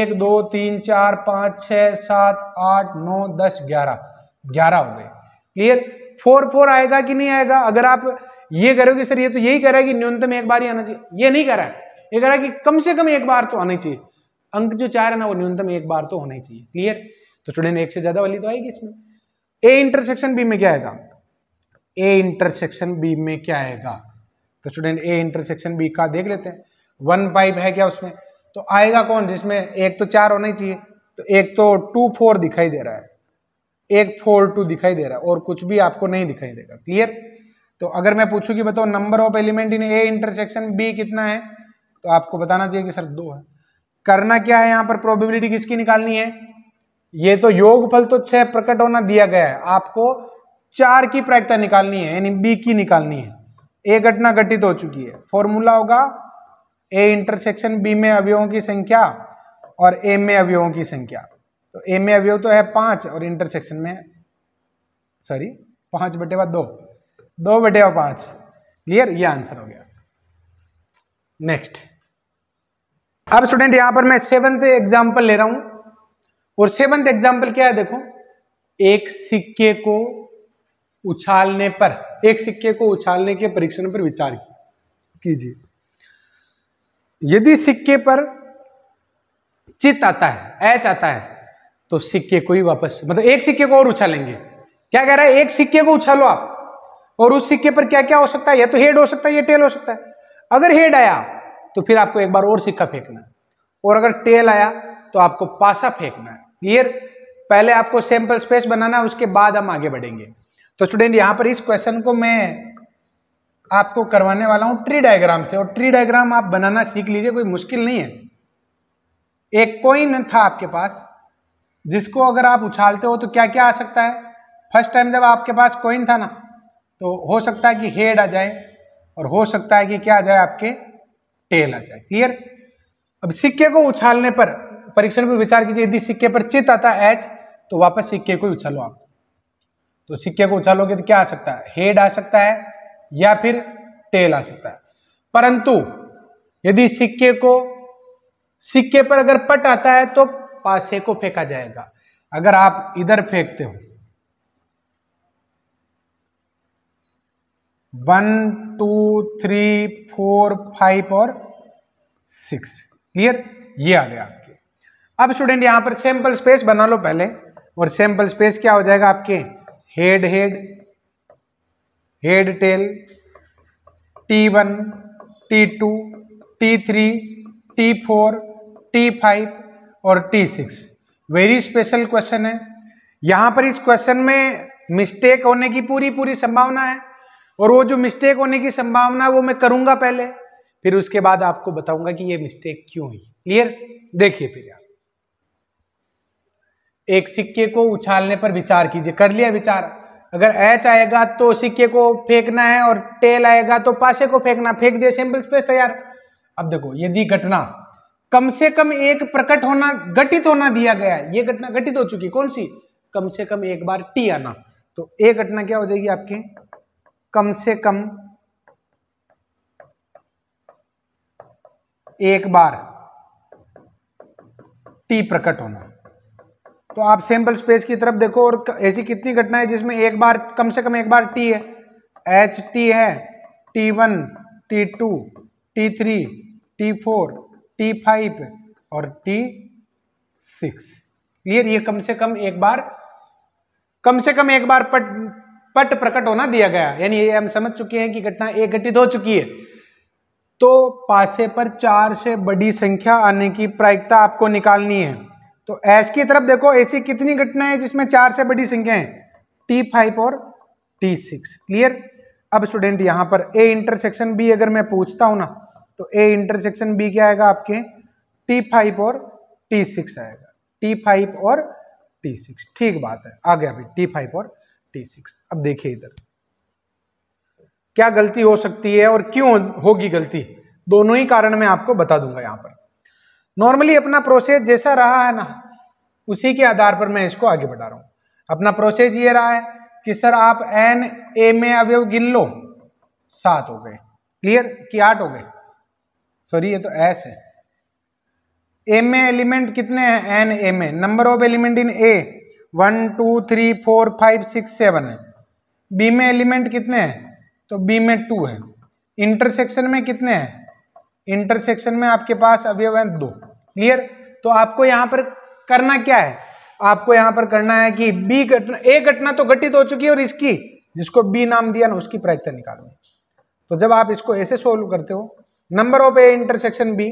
A: एक दो तीन चार पाँच छ सात आठ नौ दस ग्यारह ग्यारह हो गए क्लियर फोर फोर आएगा कि नहीं आएगा अगर आप ये करोगे सर ये तो यही कह रहा है कि न्यूनतम एक बार ही आना चाहिए ये नहीं कह रहा है ये कह रहा है कि कम से कम एक बार तो आना चाहिए अंक जो चार है ना वो न्यूनतम एक बार तो होना चाहिए क्लियर तो स्टूडेंट एक से ज्यादा वाली तो आएगी इसमें ए इंटरसेक्शन बी में क्या आएगा ए इंटरसेक्शन बी में क्या आएगा तो स्टूडेंट ए इंटरसेक्शन बी का देख लेते हैं वन पाइप है क्या उसमें तो आएगा कौन जिसमें एक तो चार होना ही चाहिए तो एक तो टू फोर दिखाई दे रहा है एक फोर टू दिखाई दे रहा है और कुछ भी आपको नहीं दिखाई देगा क्लियर तो अगर मैं पूछूं कि बताओ number of element in A intersection B कितना है तो आपको बताना चाहिए कि सर दो है करना क्या है यहाँ पर प्रोबेबिलिटी किसकी निकालनी है ये तो योग फल तो छह प्रकट होना दिया गया है आपको चार की प्रायिकता निकालनी है यानी बी की निकालनी है ए घटना घटित हो चुकी है फॉर्मूला होगा ए इंटरसेक्शन बी में अवयवों की संख्या और ए में अवयवों की संख्या तो ए में अवयव तो है पांच और इंटरसेक्शन में सॉरी पांच बटे बाद दो दो बटे हुआ पांच क्लियर ये आंसर हो गया नेक्स्ट अब स्टूडेंट यहां पर मैं सेवंथ एग्जाम्पल ले रहा हूं और सेवंथ एग्जाम्पल क्या है देखो एक सिक्के को उछालने पर एक सिक्के को उछालने के परीक्षण पर विचार कीजिए यदि सिक्के पर चित आता है एच आता है तो सिक्के को ही वापस मतलब एक सिक्के को और उछालेंगे क्या कह रहा है एक सिक्के को उछालो आप और उस सिक्के पर क्या क्या हो सकता है या तो हेड हो सकता है या टेल हो सकता है अगर हेड आया तो फिर आपको एक बार और सिक्का फेंकना है और अगर टेल आया तो आपको पासा फेंकना है क्लियर पहले आपको सैंपल स्पेस बनाना उसके बाद हम आगे बढ़ेंगे तो स्टूडेंट यहाँ पर इस क्वेश्चन को मैं आपको करवाने वाला हूँ ट्री डायग्राम से और ट्री डायग्राम आप बनाना सीख लीजिए कोई मुश्किल नहीं है एक कोइन था आपके पास जिसको अगर आप उछालते हो तो क्या क्या आ सकता है फर्स्ट टाइम जब आपके पास कोइन था ना तो हो सकता है कि हेड आ जाए और हो सकता है कि क्या आ जाए आपके टेल आ जाए क्लियर अब सिक्के को उछालने पर परीक्षण पर विचार कीजिए यदि सिक्के पर चित आता एच तो वापस सिक्के को उछालो आप तो सिक्के को उछालोगे तो क्या आ सकता है हेड आ सकता है या फिर टेल आ सकता है परंतु यदि सिक्के को सिक्के पर अगर पट आता है तो पासे को फेंका जाएगा अगर आप इधर फेंकते हो one two three four five और सिक्स क्लियर ये आ गया आपके अब स्टूडेंट यहां पर सैंपल स्पेस बना लो पहले और सैंपल स्पेस क्या हो जाएगा आपके head head head tail T one T two T three T four T five और T six very special question है यहाँ पर इस क्वेश्चन में मिस्टेक होने की पूरी पूरी संभावना है और वो जो मिस्टेक होने की संभावना वो मैं करूँगा पहले फिर उसके बाद आपको बताऊंगा कि ये मिस्टेक क्यों हुई क्लियर देखिए फिर आप एक सिक्के को उछालने पर विचार कीजिए कर लिया विचार अगर एच आएगा तो सिक्के को फेंकना है और टेल आएगा तो पासे को फेंकना फेंक दिया सिंपल स्पेस तैयार अब देखो यदि घटना कम से कम एक प्रकट होना घटित होना दिया गया है ये घटना घटित हो चुकी कौन सी कम से कम एक बार टी आना तो एक घटना क्या हो जाएगी आपकी कम से कम एक बार टी प्रकट होना तो आप सैंपल स्पेस की तरफ देखो और ऐसी कितनी घटनाएं जिसमें एक बार कम से कम एक बार टी है एच टी है T one T two T three T four T five और टी सिक्स ये ये कम से कम एक बार कम से कम एक बार पट पट प्रकट होना दिया गया यानी ये हम समझ चुके हैं कि घटना एक घटित हो चुकी है तो पासे पर चार से बड़ी संख्या आने की प्रायिकता आपको निकालनी है तो एस की तरफ देखो ऐसी कितनी घटनाएं जिसमें चार से बड़ी संख्या है टी फाइव और टी सिक्स क्लियर अब स्टूडेंट यहां पर ए इंटरसेक्शन बी अगर मैं पूछता हूं ना तो ए इंटरसेक्शन बी क्या आएगा आपके टी फाइव और टी सिक्स आएगा टी फाइव और टी सिक्स ठीक बात है आ गया अभी टी फाइव और टी सिक्स अब देखिए इधर क्या गलती हो सकती है और क्यों होगी गलती दोनों ही कारण मैं आपको बता दूंगा यहां पर नॉर्मली अपना प्रोसेस जैसा रहा है ना उसी के आधार पर मैं इसको आगे बढ़ा रहा हूँ अपना प्रोसेस ये रहा है कि सर आप एन ए में अवयव गिन लो सात हो गए क्लियर कि आठ हो गए सॉरी ये तो एस है ए में एलिमेंट कितने हैं एन ए में number of element in A one two three four five six seven है बी में एलिमेंट कितने हैं तो बी में टू है इंटरसेक्शन में कितने हैं इंटरसेक्शन में आपके पास अवयव दो क्लियर तो आपको यहां पर करना क्या है आपको यहां पर करना है कि बी घटना ए घटना तो घटित हो चुकी है और इसकी जिसको बी नाम दिया ना उसकी प्रायिकता निकालनी तो जब आप इसको ऐसे सोल्व करते हो number of A intersection B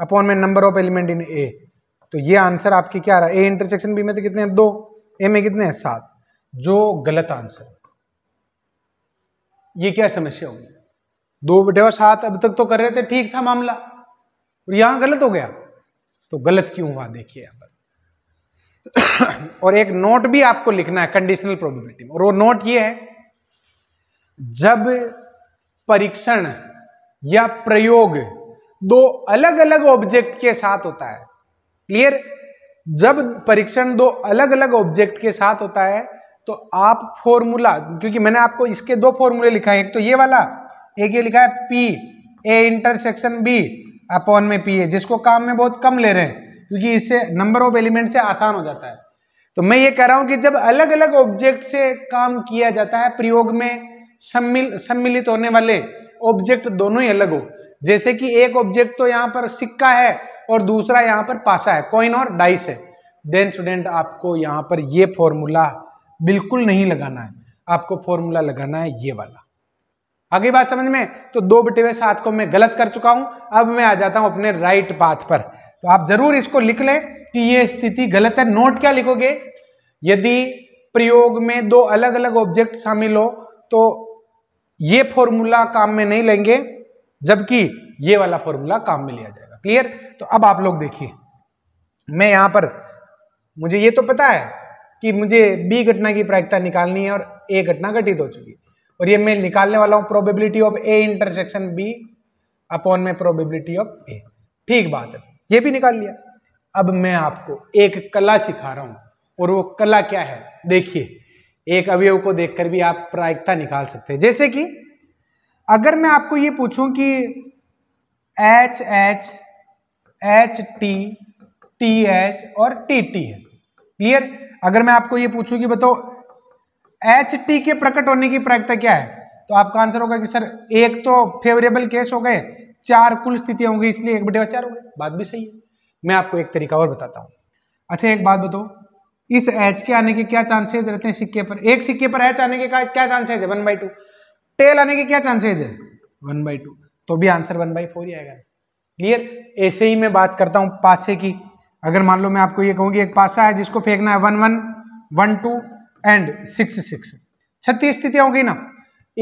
A: upon में number of element in A तो ये आंसर आपके क्या आ रहा है ए इंटरसेक्शन बी में तो कितने हैं दो ए में कितने हैं सात जो गलत आंसर ये क्या समस्या होगी दो बटे सात अब तक तो कर रहे थे ठीक था मामला और यहां गलत हो गया तो गलत क्यों हुआ देखिए यहाँ पर और एक नोट भी आपको लिखना है कंडीशनल प्रोबेबिलिटी में और वो नोट ये है जब परीक्षण या प्रयोग दो अलग अलग ऑब्जेक्ट के साथ होता है क्लियर जब परीक्षण दो अलग अलग ऑब्जेक्ट के साथ होता है तो आप फॉर्मूला क्योंकि मैंने आपको इसके दो फॉर्मूले लिखा है एक तो ये वाला एक ये लिखा है P A intersection B upon में पी ए जिसको काम में बहुत कम ले रहे हैं क्योंकि इससे नंबर ऑफ एलिमेंट से आसान हो जाता है तो मैं ये कह रहा हूं कि जब अलग अलग ऑब्जेक्ट से काम किया जाता है प्रयोग में सम्मिल सम्मिलित होने वाले ऑब्जेक्ट दोनों ही अलग हो जैसे कि एक ऑब्जेक्ट तो यहाँ पर सिक्का है और दूसरा यहाँ पर पासा है कॉइन और डाइस है देन स्टूडेंट आपको यहाँ पर ये फॉर्मूला बिल्कुल नहीं लगाना है आपको फॉर्मूला लगाना है ये वाला आगे बात समझ में तो दो बटे हुए सात को मैं गलत कर चुका हूं अब मैं आ जाता हूं अपने राइट पाथ पर तो आप जरूर इसको लिख लें कि यह स्थिति गलत है नोट क्या लिखोगे यदि प्रयोग में दो अलग अलग ऑब्जेक्ट शामिल हो तो ये फॉर्मूला काम में नहीं लेंगे जबकि ये वाला फॉर्मूला काम में लिया जाएगा क्लियर तो अब आप लोग देखिए मैं यहां पर मुझे ये तो पता है कि मुझे बी घटना की प्रायिकता निकालनी है और ए घटना घटित हो चुकी है और ये मैं निकालने वाला हूँ probability of A intersection B upon में प्रोबेबिलिटी ऑफ ए ठीक बात है ये भी निकाल लिया अब मैं आपको एक कला सिखा रहा हूँ और वो कला क्या है देखिए एक अवयव को देखकर भी आप प्रायिकता निकाल सकते हैं जैसे कि अगर मैं आपको ये पूछूं कि H H H T T H और टी टी है क्लियर अगर मैं आपको ये पूछूं कि बताओ एच टी के प्रकट होने की प्रायिकता क्या है तो आपका आंसर होगा कि सर एक तो फेवरेबल केस हो गए चार कुल स्थितियां होंगी इसलिए एक बटे चार हो गए बात भी सही है मैं आपको एक तरीका और बताता हूँ अच्छा एक बात बताओ इस एच के आने के क्या चांसेज रहते हैं सिक्के पर एक सिक्के पर एच आने के क्या चांसेज है वन बाई टू टेल आने के क्या चांसेज है वन बाई टू तो भी आंसर वन बाई फोर ही आएगा क्लियर ऐसे ही मैं बात करता हूँ पासे की अगर मान लो मैं आपको ये कहूँगी एक पासा है जिसको फेंकना है one one one two and six six छत्तीस स्थितियां होगी ना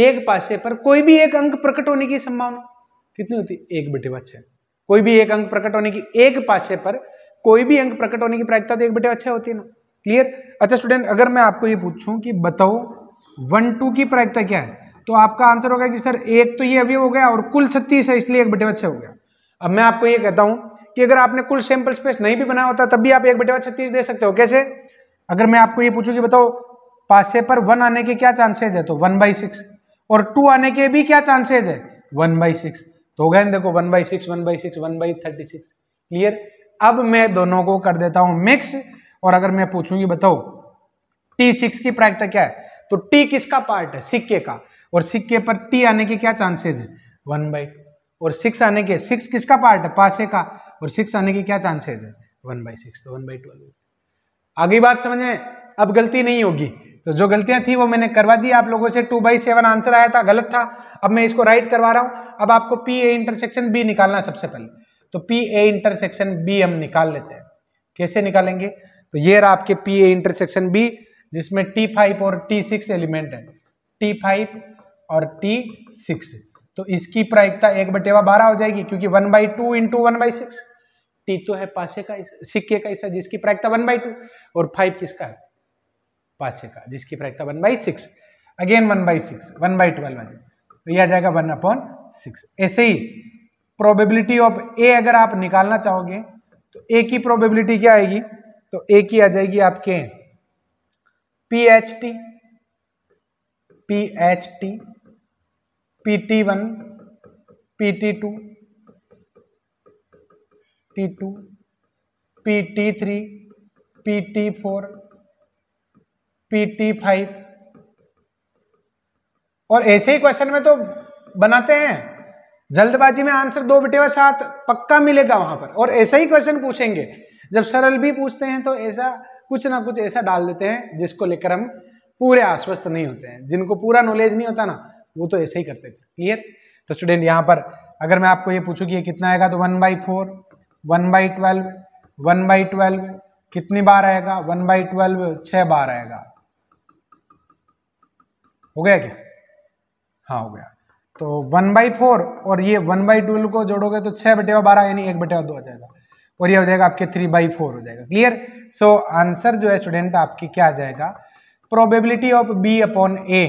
A: एक पासे पर कोई भी एक अंक प्रकट होने की संभावना कितनी होती है एक बटे बच्चे कोई भी एक अंक प्रकट होने की एक पासे पर कोई भी अंक प्रकट होने की प्रायिकता तो एक बटे अच्छा होती है ना क्लियर अच्छा स्टूडेंट अगर मैं आपको ये पूछूं कि बताओ वन टू की प्रायिकता क्या है तो आपका आंसर होगा कि सर एक तो ये अभी हो गया और कुल छत्तीस है इसलिए एक बटे बच्चे हो गया अब मैं आपको ये कहता हूं कि अगर आपने कुल सैंपल स्पेस नहीं भी बनाया होता तब भी आप एक बटे छत्तीस दे सकते हो कैसे अगर मैं आपको ये पूछूं कि बताओ पासे पर वन आने के क्या चांसेज है तो वन बाई सिक्स और टू आने के भी क्या चांसेज है वन बाई सिक्स तो गए देखो one by six one by six one by thirty six clear अब मैं दोनों को कर देता हूं मिक्स और अगर मैं पूछूंगी बताओ टी सिक्स की प्रायिकता क्या है तो टी किसका पार्ट है सिक्के का और सिक्के पर टी आने के क्या चांसेज है वन बाई और सिक्स आने के सिक्स किसका पार्ट है पासे का और सिक्स आने के क्या चांसेज है वन बाई सिक्स तो वन बाई ट्वेल्व आगे बात समझ में अब गलती नहीं होगी तो जो गलतियां थी वो मैंने करवा दी आप लोगों से टू बाई सेवन आंसर आया था गलत था अब मैं इसको राइट करवा रहा हूं अब आपको पी ए इंटरसेक्शन बी निकालना सबसे पहले तो पी ए इंटरसेक्शन बी हम निकाल लेते हैं कैसे निकालेंगे तो ये रहा आपके पी ए इंटरसेक्शन बी जिसमें टी फाइव और टी सिक्स एलिमेंट है टी फाइव और टी सिक्स तो इसकी प्रायिकता एक बटेवा बारह हो जाएगी क्योंकि one by two into one by six T तो है पासे का सिक्के का हिस्सा जिसकी प्रायिकता वन बाई टू और फाइव किसका है पासे का जिसकी प्रायिकता one by six again one by six one by twelve आ जाएगा तो यह आ जाएगा वन अपॉन सिक्स ऐसे ही प्रोबेबिलिटी ऑफ ए अगर आप निकालना चाहोगे तो ए की प्रोबेबिलिटी क्या आएगी तो ए की आ जाएगी आपके P H T P H T P T one P T two T two P T three P T four P five और ऐसे ही क्वेश्चन में तो बनाते हैं जल्दबाजी में आंसर दो बेटे सात पक्का मिलेगा वहां पर और ऐसा ही क्वेश्चन पूछेंगे जब सरल भी पूछते हैं तो ऐसा कुछ ना कुछ ऐसा डाल देते हैं जिसको लेकर हम पूरे आश्वस्त नहीं होते हैं जिनको पूरा नॉलेज नहीं होता ना वो तो ऐसे ही करते थे क्लियर तो स्टूडेंट यहाँ पर अगर मैं आपको ये पूछूँ कि ये कितना आएगा तो one by four one by twelve one by twelve कितनी बार आएगा वन बाई ट्वेल्व छः बार आएगा हो गया क्या हाँ हो गया तो वन बाई फोर और ये वन बाई ट्वेल्व को जोड़ोगे तो छः बटेवा बारह यानी एक बटेवा दो आ जाएगा और ये हो जाएगा आपके थ्री बाई फोर हो जाएगा क्लियर सो आंसर जो है स्टूडेंट आपके क्या आ जाएगा probability of B upon A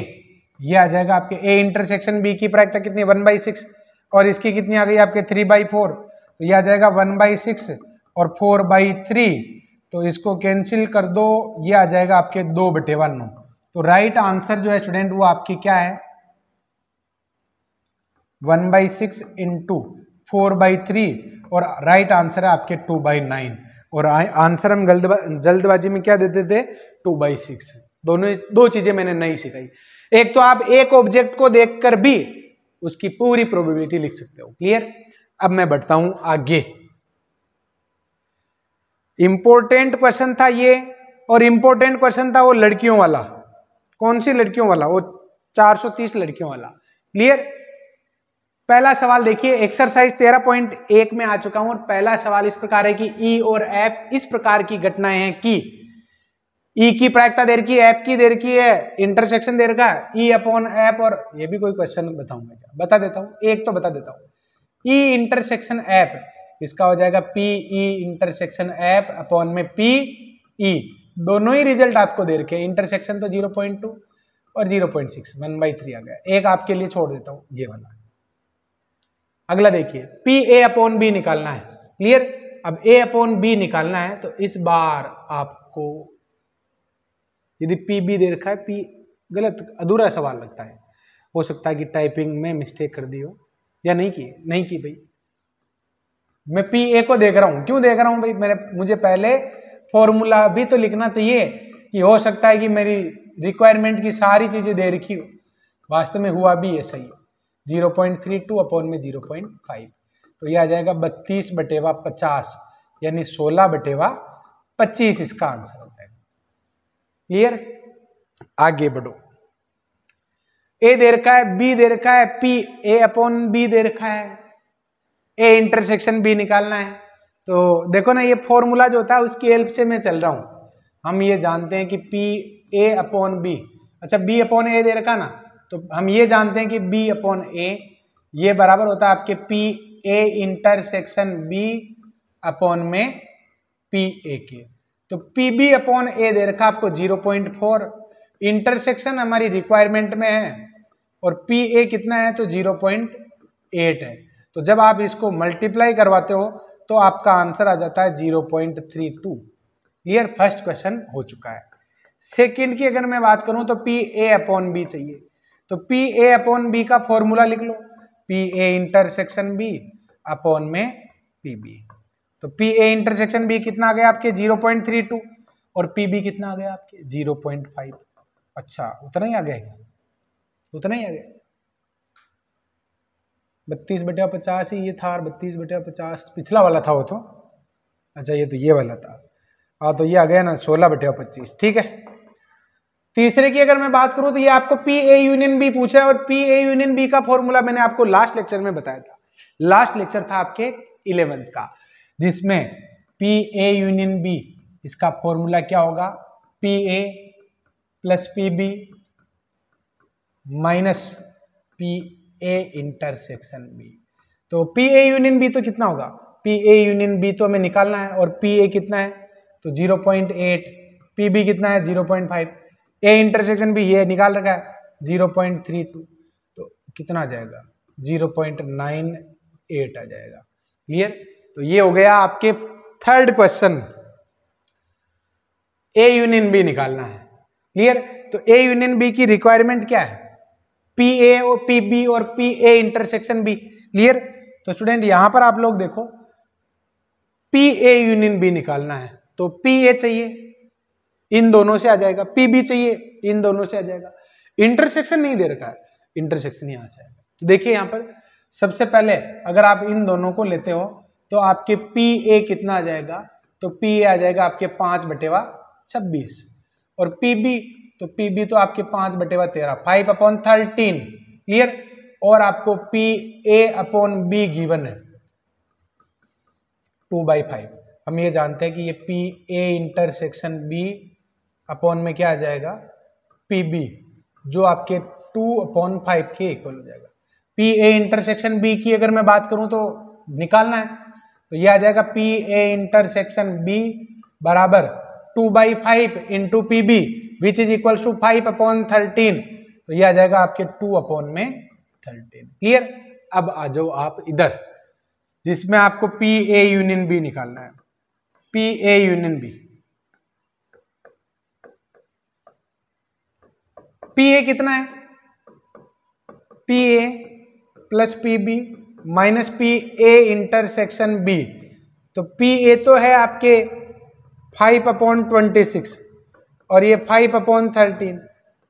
A: ये आ जाएगा आपके ए इंटरसेक्शन बी की प्रायिकता कितनी वन बाई सिक्स और इसकी कितनी आ गई आपके थ्री बाई फोर तो यह आ जाएगा वन बाई सिक्स और फोर बाई थ्री तो इसको कैंसिल कर दो ये आ जाएगा आपके दो बटेवा नौ तो राइट आंसर जो है स्टूडेंट वो आपकी क्या है one by six into four by three और राइट right आंसर है आपके टू बाई नाइन और आंसर हम जल्दबाजी में क्या देते थे टू बाई सिक्स दोनों दो चीजें मैंने नहीं सिखाई एक तो आप एक ऑब्जेक्ट को देखकर भी उसकी पूरी प्रोबेबिलिटी लिख सकते हो क्लियर अब मैं बढ़ता हूं आगे इंपॉर्टेंट क्वेश्चन था ये और इंपॉर्टेंट क्वेश्चन था वो लड़कियों वाला कौन सी लड़कियों वाला वो 430 लड़कियों वाला क्लियर पहला सवाल देखिए एक्सरसाइज 13.1 में आ चुका हूं और पहला सवाल इस प्रकार है कि ई e और एफ इस प्रकार की घटनाएं हैं कि ई e की प्रायिकता देर की एफ की देर की है इंटरसेक्शन देर का ई अपॉन एफ और ये भी कोई क्वेश्चन बताऊंगा क्या बता देता हूँ एक तो बता देता हूँ ई इंटरसेक्शन एफ इसका हो जाएगा P E intersection F upon में पी ई e। दोनों ही रिजल्ट आपको दे रखे इंटरसेक्शन तो जीरो पॉइंट टू और zero point six one by three आ गया एक आपके लिए छोड़ देता हूं ये वाला अगला देखिए पी ए अपॉन बी निकालना है क्लियर अब ए अपॉन बी निकालना है तो इस बार आपको यदि पी बी दे रखा है पी गलत अधूरा सवाल लगता है हो सकता है कि टाइपिंग में मिस्टेक कर दी हो या नहीं की नहीं की भाई मैं पी ए को देख रहा हूं क्यों देख रहा हूं भाई मेरे मुझे पहले फॉर्मूला भी तो लिखना चाहिए कि हो सकता है कि मेरी रिक्वायरमेंट की सारी चीज़ें दे रखी हो वास्तव में हुआ भी ऐसा ही zero point three two upon में जीरो पॉइंट फाइव तो ये आ जाएगा बत्तीस बटेवा पचास यानी सोलह बटेवा पच्चीस इसका आंसर हो जाएगा क्लियर आगे बढ़ो ए दे रखा है बी दे रखा है पी ए अपॉन बी दे रखा है ए इंटरसेक्शन बी निकालना है तो देखो ना ये फॉर्मूला जो होता है उसकी हेल्प से मैं चल रहा हूँ हम ये जानते हैं कि पी ए अपॉन बी अच्छा बी अपॉन ए दे रखा ना तो हम ये जानते हैं कि बी अपॉन ए ये बराबर होता है आपके P A intersection B upon में पी ए के तो पी बी अपॉन ए दे रखा आपको जीरो पॉइंट फोर इंटरसेक्शन हमारी रिक्वायरमेंट में है और पी ए कितना है तो जीरो पॉइंट एट है तो जब आप इसको मल्टीप्लाई करवाते हो तो आपका आंसर आ जाता है zero point three two clear first question हो चुका है सेकेंड की अगर मैं बात करूं तो पी ए अपॉन बी चाहिए तो पी ए अपॉन बी का फॉर्मूला लिख लो P A intersection B upon में पी बी तो पी ए इंटरसेक्शन बी कितना आ गया आपके जीरो पॉइंट थ्री टू और पी बी कितना आ गया आपके जीरो पॉइंट फाइव अच्छा उतना ही आ गया उतना ही आ गया बत्तीस बटे पचास ही ये था और बत्तीस बटे पचास पिछला वाला था वो तो अच्छा ये तो ये वाला था हाँ तो ये आ गया ना सोलह बटे पच्चीस ठीक है तीसरे की अगर मैं बात करूं तो ये आपको पी ए यूनियन बी पूछा है और पी ए यूनियन बी का फॉर्मूला मैंने आपको लास्ट लेक्चर में बताया था लास्ट लेक्चर था आपके इलेवेंथ का जिसमें पी ए यूनियन बी इसका फॉर्मूला क्या होगा P A plus P B minus P A intersection B तो पी ए यूनियन बी तो कितना होगा पी ए यूनियन बी तो हमें निकालना है और पी ए कितना है तो 0.8 पी बी कितना है 0.5 ए इंटरसेक्शन बी ये निकाल रखा है 0.32 तो कितना आ जाएगा 0.98 आ जाएगा क्लियर तो ये हो गया आपके third question A union B निकालना है क्लियर तो ए यूनियन बी की रिक्वायरमेंट क्या है पी ए और पी बी और P A intersection B clear तो स्टूडेंट यहां पर आप लोग देखो पी ए यूनियन बी निकालना है तो पी ए चाहिए इन दोनों से आ जाएगा पी बी चाहिए इन दोनों से आ जाएगा इंटरसेक्शन नहीं दे रखा है इंटरसेक्शन यहां से आएगा तो देखिए यहां पर सबसे पहले अगर आप इन दोनों को लेते हो तो आपके पी ए कितना आ जाएगा तो पी ए आ जाएगा आपके पांच बटेवा छब्बीस और पी बी तो पी बी तो आपके पांच बटेवा तेरह फाइव अपॉन थर्टीन क्लियर और आपको P A upon B given है टू बाई फाइव हम ये जानते हैं कि ये P A intersection B upon में क्या आ जाएगा पी बी जो आपके टू अपॉन फाइव के इक्वल हो जाएगा पी ए इंटरसेक्शन बी की अगर मैं बात करूं तो निकालना है तो ये आ जाएगा पी ए इंटरसेक्शन बी बराबर two by five into P B which is equal to five upon thirteen तो ये आ जाएगा आपके टू अपॉन में थर्टीन क्लियर अब आ जाओ आप इधर जिसमें आपको पी ए यूनियन बी निकालना है P A union B P A कितना है P A plus P B minus P A intersection B तो पी ए तो है आपके फाइव अपॉन ट्वेंटी सिक्स और ये फाइव अपॉन थर्टीन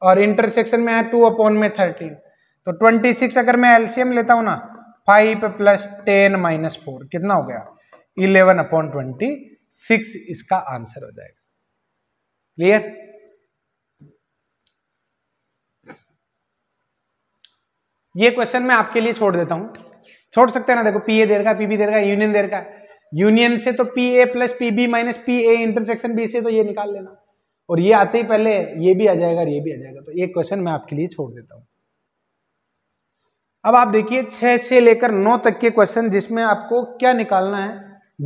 A: और इंटरसेक्शन में है टू अपॉन में थर्टीन तो ट्वेंटी सिक्स अगर मैं एलसीएम लेता हूँ ना five plus ten minus four कितना हो गया इलेवन अपॉन ट्वेंटी सिक्स इसका आंसर हो जाएगा क्लियर ये क्वेश्चन मैं आपके लिए छोड़ देता हूं छोड़ सकते हैं ना देखो पीए देर का पीबी देर का यूनियन देर का यूनियन से तो P A plus P B minus P A intersection B से तो ये निकाल लेना और ये आते ही पहले ये भी आ जाएगा ये भी आ जाएगा तो एक क्वेश्चन मैं आपके लिए छोड़ देता हूं अब आप देखिए छह से लेकर नौ तक के क्वेश्चन जिसमें आपको क्या निकालना है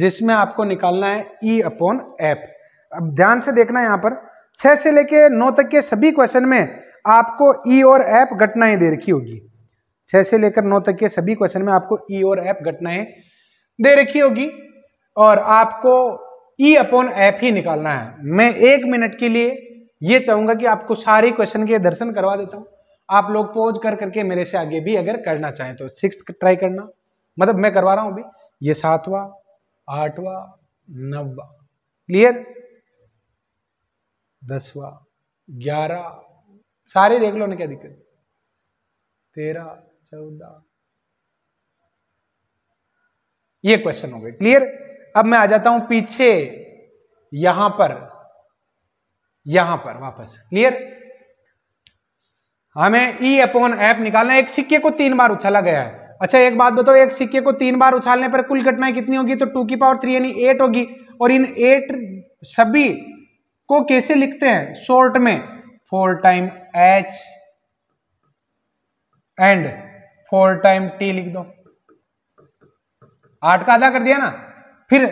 A: जिसमें आपको निकालना है ई अपॉन एप अब ध्यान से देखना यहां पर छह से लेकर नौ तक के सभी क्वेश्चन में आपको ई e और एप घटनाएं दे रखी होगी छह से लेकर नौ तक के सभी क्वेश्चन में आपको ई e और एप घटनाएं दे रखी होगी और आपको ई अपॉन एफ ही निकालना है मैं एक मिनट के लिए ये चाहूंगा कि आपको सारी क्वेश्चन के दर्शन करवा देता हूँ आप लोग पोज कर करके मेरे से आगे भी अगर करना चाहें तो सिक्स ट्राई करना मतलब मैं करवा रहा हूँ अभी ये सातवा आठवा नवा क्लियर दसवा ग्यारह सारे देख लो ना क्या दिक्कत तेरह चौदह ये क्वेश्चन हो गए क्लियर अब मैं आ जाता हूं पीछे यहां पर यहां पर वापस क्लियर हमें ई अपॉन एप निकालना एक सिक्के को तीन बार उछाला गया है अच्छा एक बात बताओ एक सिक्के को तीन बार उछालने पर कुल घटनाएं कितनी होगी तो टू की पावर थ्री यानी एट होगी और इन एट सभी को कैसे लिखते हैं शॉर्ट में four time H and four time T लिख दो आठ का आधा कर दिया ना फिर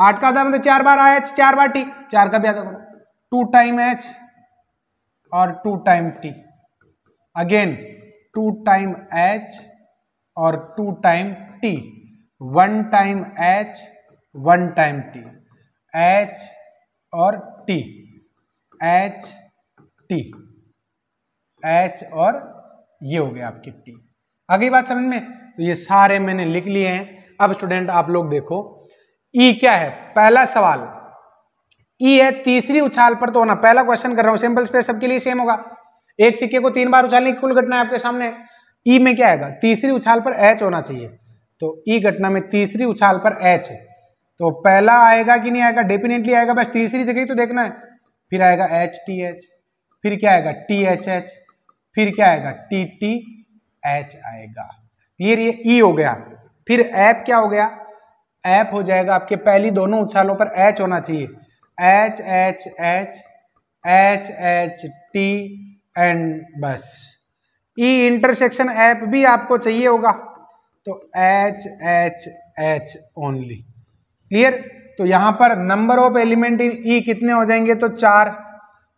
A: आठ का आधा मतलब चार बार आ एच चार बार टी चार का भी आधा करो टू टाइम एच और two time T again two time H और two time T one time H one time T H और टी एच टी एच और ये हो गया आपकी टी अगली बात समझ में तो ये सारे मैंने लिख लिए हैं अब स्टूडेंट आप लोग देखो ई क्या है पहला सवाल ई है तीसरी उछाल पर तो होना पहला क्वेश्चन कर रहा हूं सिंपल स्पेस सबके लिए सेम होगा एक सिक्के को तीन बार उछालने की कुल घटना आपके सामने ई e में क्या आएगा तीसरी उछाल पर एच होना चाहिए तो ई e घटना में तीसरी उछाल पर एच है तो पहला आएगा कि नहीं आएगा डेफिनेटली आएगा बस तीसरी जगह ही तो देखना है फिर आएगा एच टी एच फिर क्या आएगा टी एच एच फिर क्या आएगा टी टी एच आएगा क्लियर ये ई e हो गया फिर एप क्या हो गया एफ हो जाएगा आपके पहली दोनों उछालों पर एच होना चाहिए H H H H H T and बस ई इंटरसेक्शन एप भी आपको चाहिए होगा तो H H H only clear तो यहां पर number of element in E कितने हो जाएंगे तो चार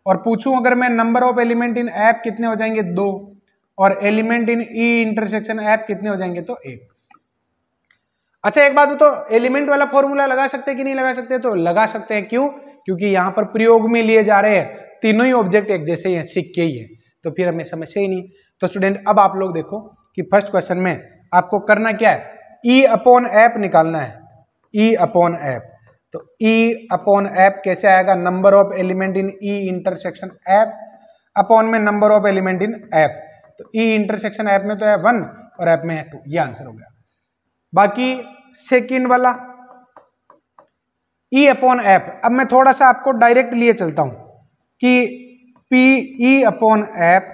A: और पूछूं अगर मैं number of element in F कितने हो जाएंगे दो और element in E intersection F कितने हो जाएंगे तो एक अच्छा एक बात तो एलिमेंट वाला फॉर्मूला लगा सकते हैं कि नहीं लगा सकते तो लगा सकते हैं क्यों क्योंकि यहाँ पर प्रयोग में लिए जा रहे हैं तीनों ही ऑब्जेक्ट एक जैसे ही सीख के ही है तो फिर हमें समस्या ही नहीं तो स्टूडेंट अब आप लोग देखो कि फर्स्ट क्वेश्चन में आपको करना क्या है ई अपॉन ऐप निकालना है ई अपॉन ऐप तो ई अपॉन ऐप कैसे आएगा number of element in E intersection F upon में number of element in F तो ई इंटरसेक्शन ऐप में तो है वन और ऐप में है टू ये आंसर हो गया बाकी सेकेंड वाला ई अपॉन एफ अब मैं थोड़ा सा आपको डायरेक्ट लिए चलता हूं कि पी ई अपॉन एफ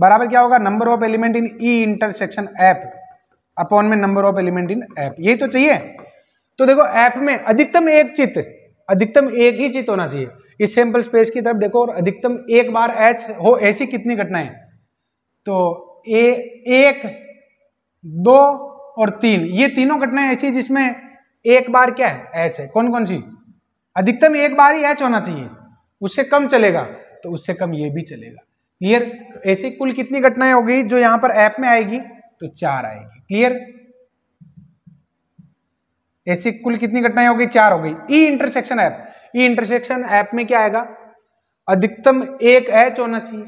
A: बराबर क्या होगा number of element in E intersection F upon में number of element in F यही तो चाहिए तो देखो एफ में अधिकतम एक चित अधिकतम एक ही चित होना चाहिए इस सैंपल स्पेस की तरफ देखो और अधिकतम एक बार एच हो ऐसी कितनी घटनाएं तो ए एक दो और तीन ये तीनों घटनाएं ऐसी जिसमें एक बार क्या है एच है कौन कौन सी अधिकतम एक बार ही एच होना चाहिए उससे कम चलेगा तो उससे कम ये भी चलेगा क्लियर तो ऐसी कुल कितनी घटनाएं हो गई जो यहां पर ऐप में आएगी तो चार आएगी क्लियर ऐसी कुल कितनी घटनाएं हो गई चार हो गई E intersection F E intersection F में क्या आएगा अधिकतम एक एच होना चाहिए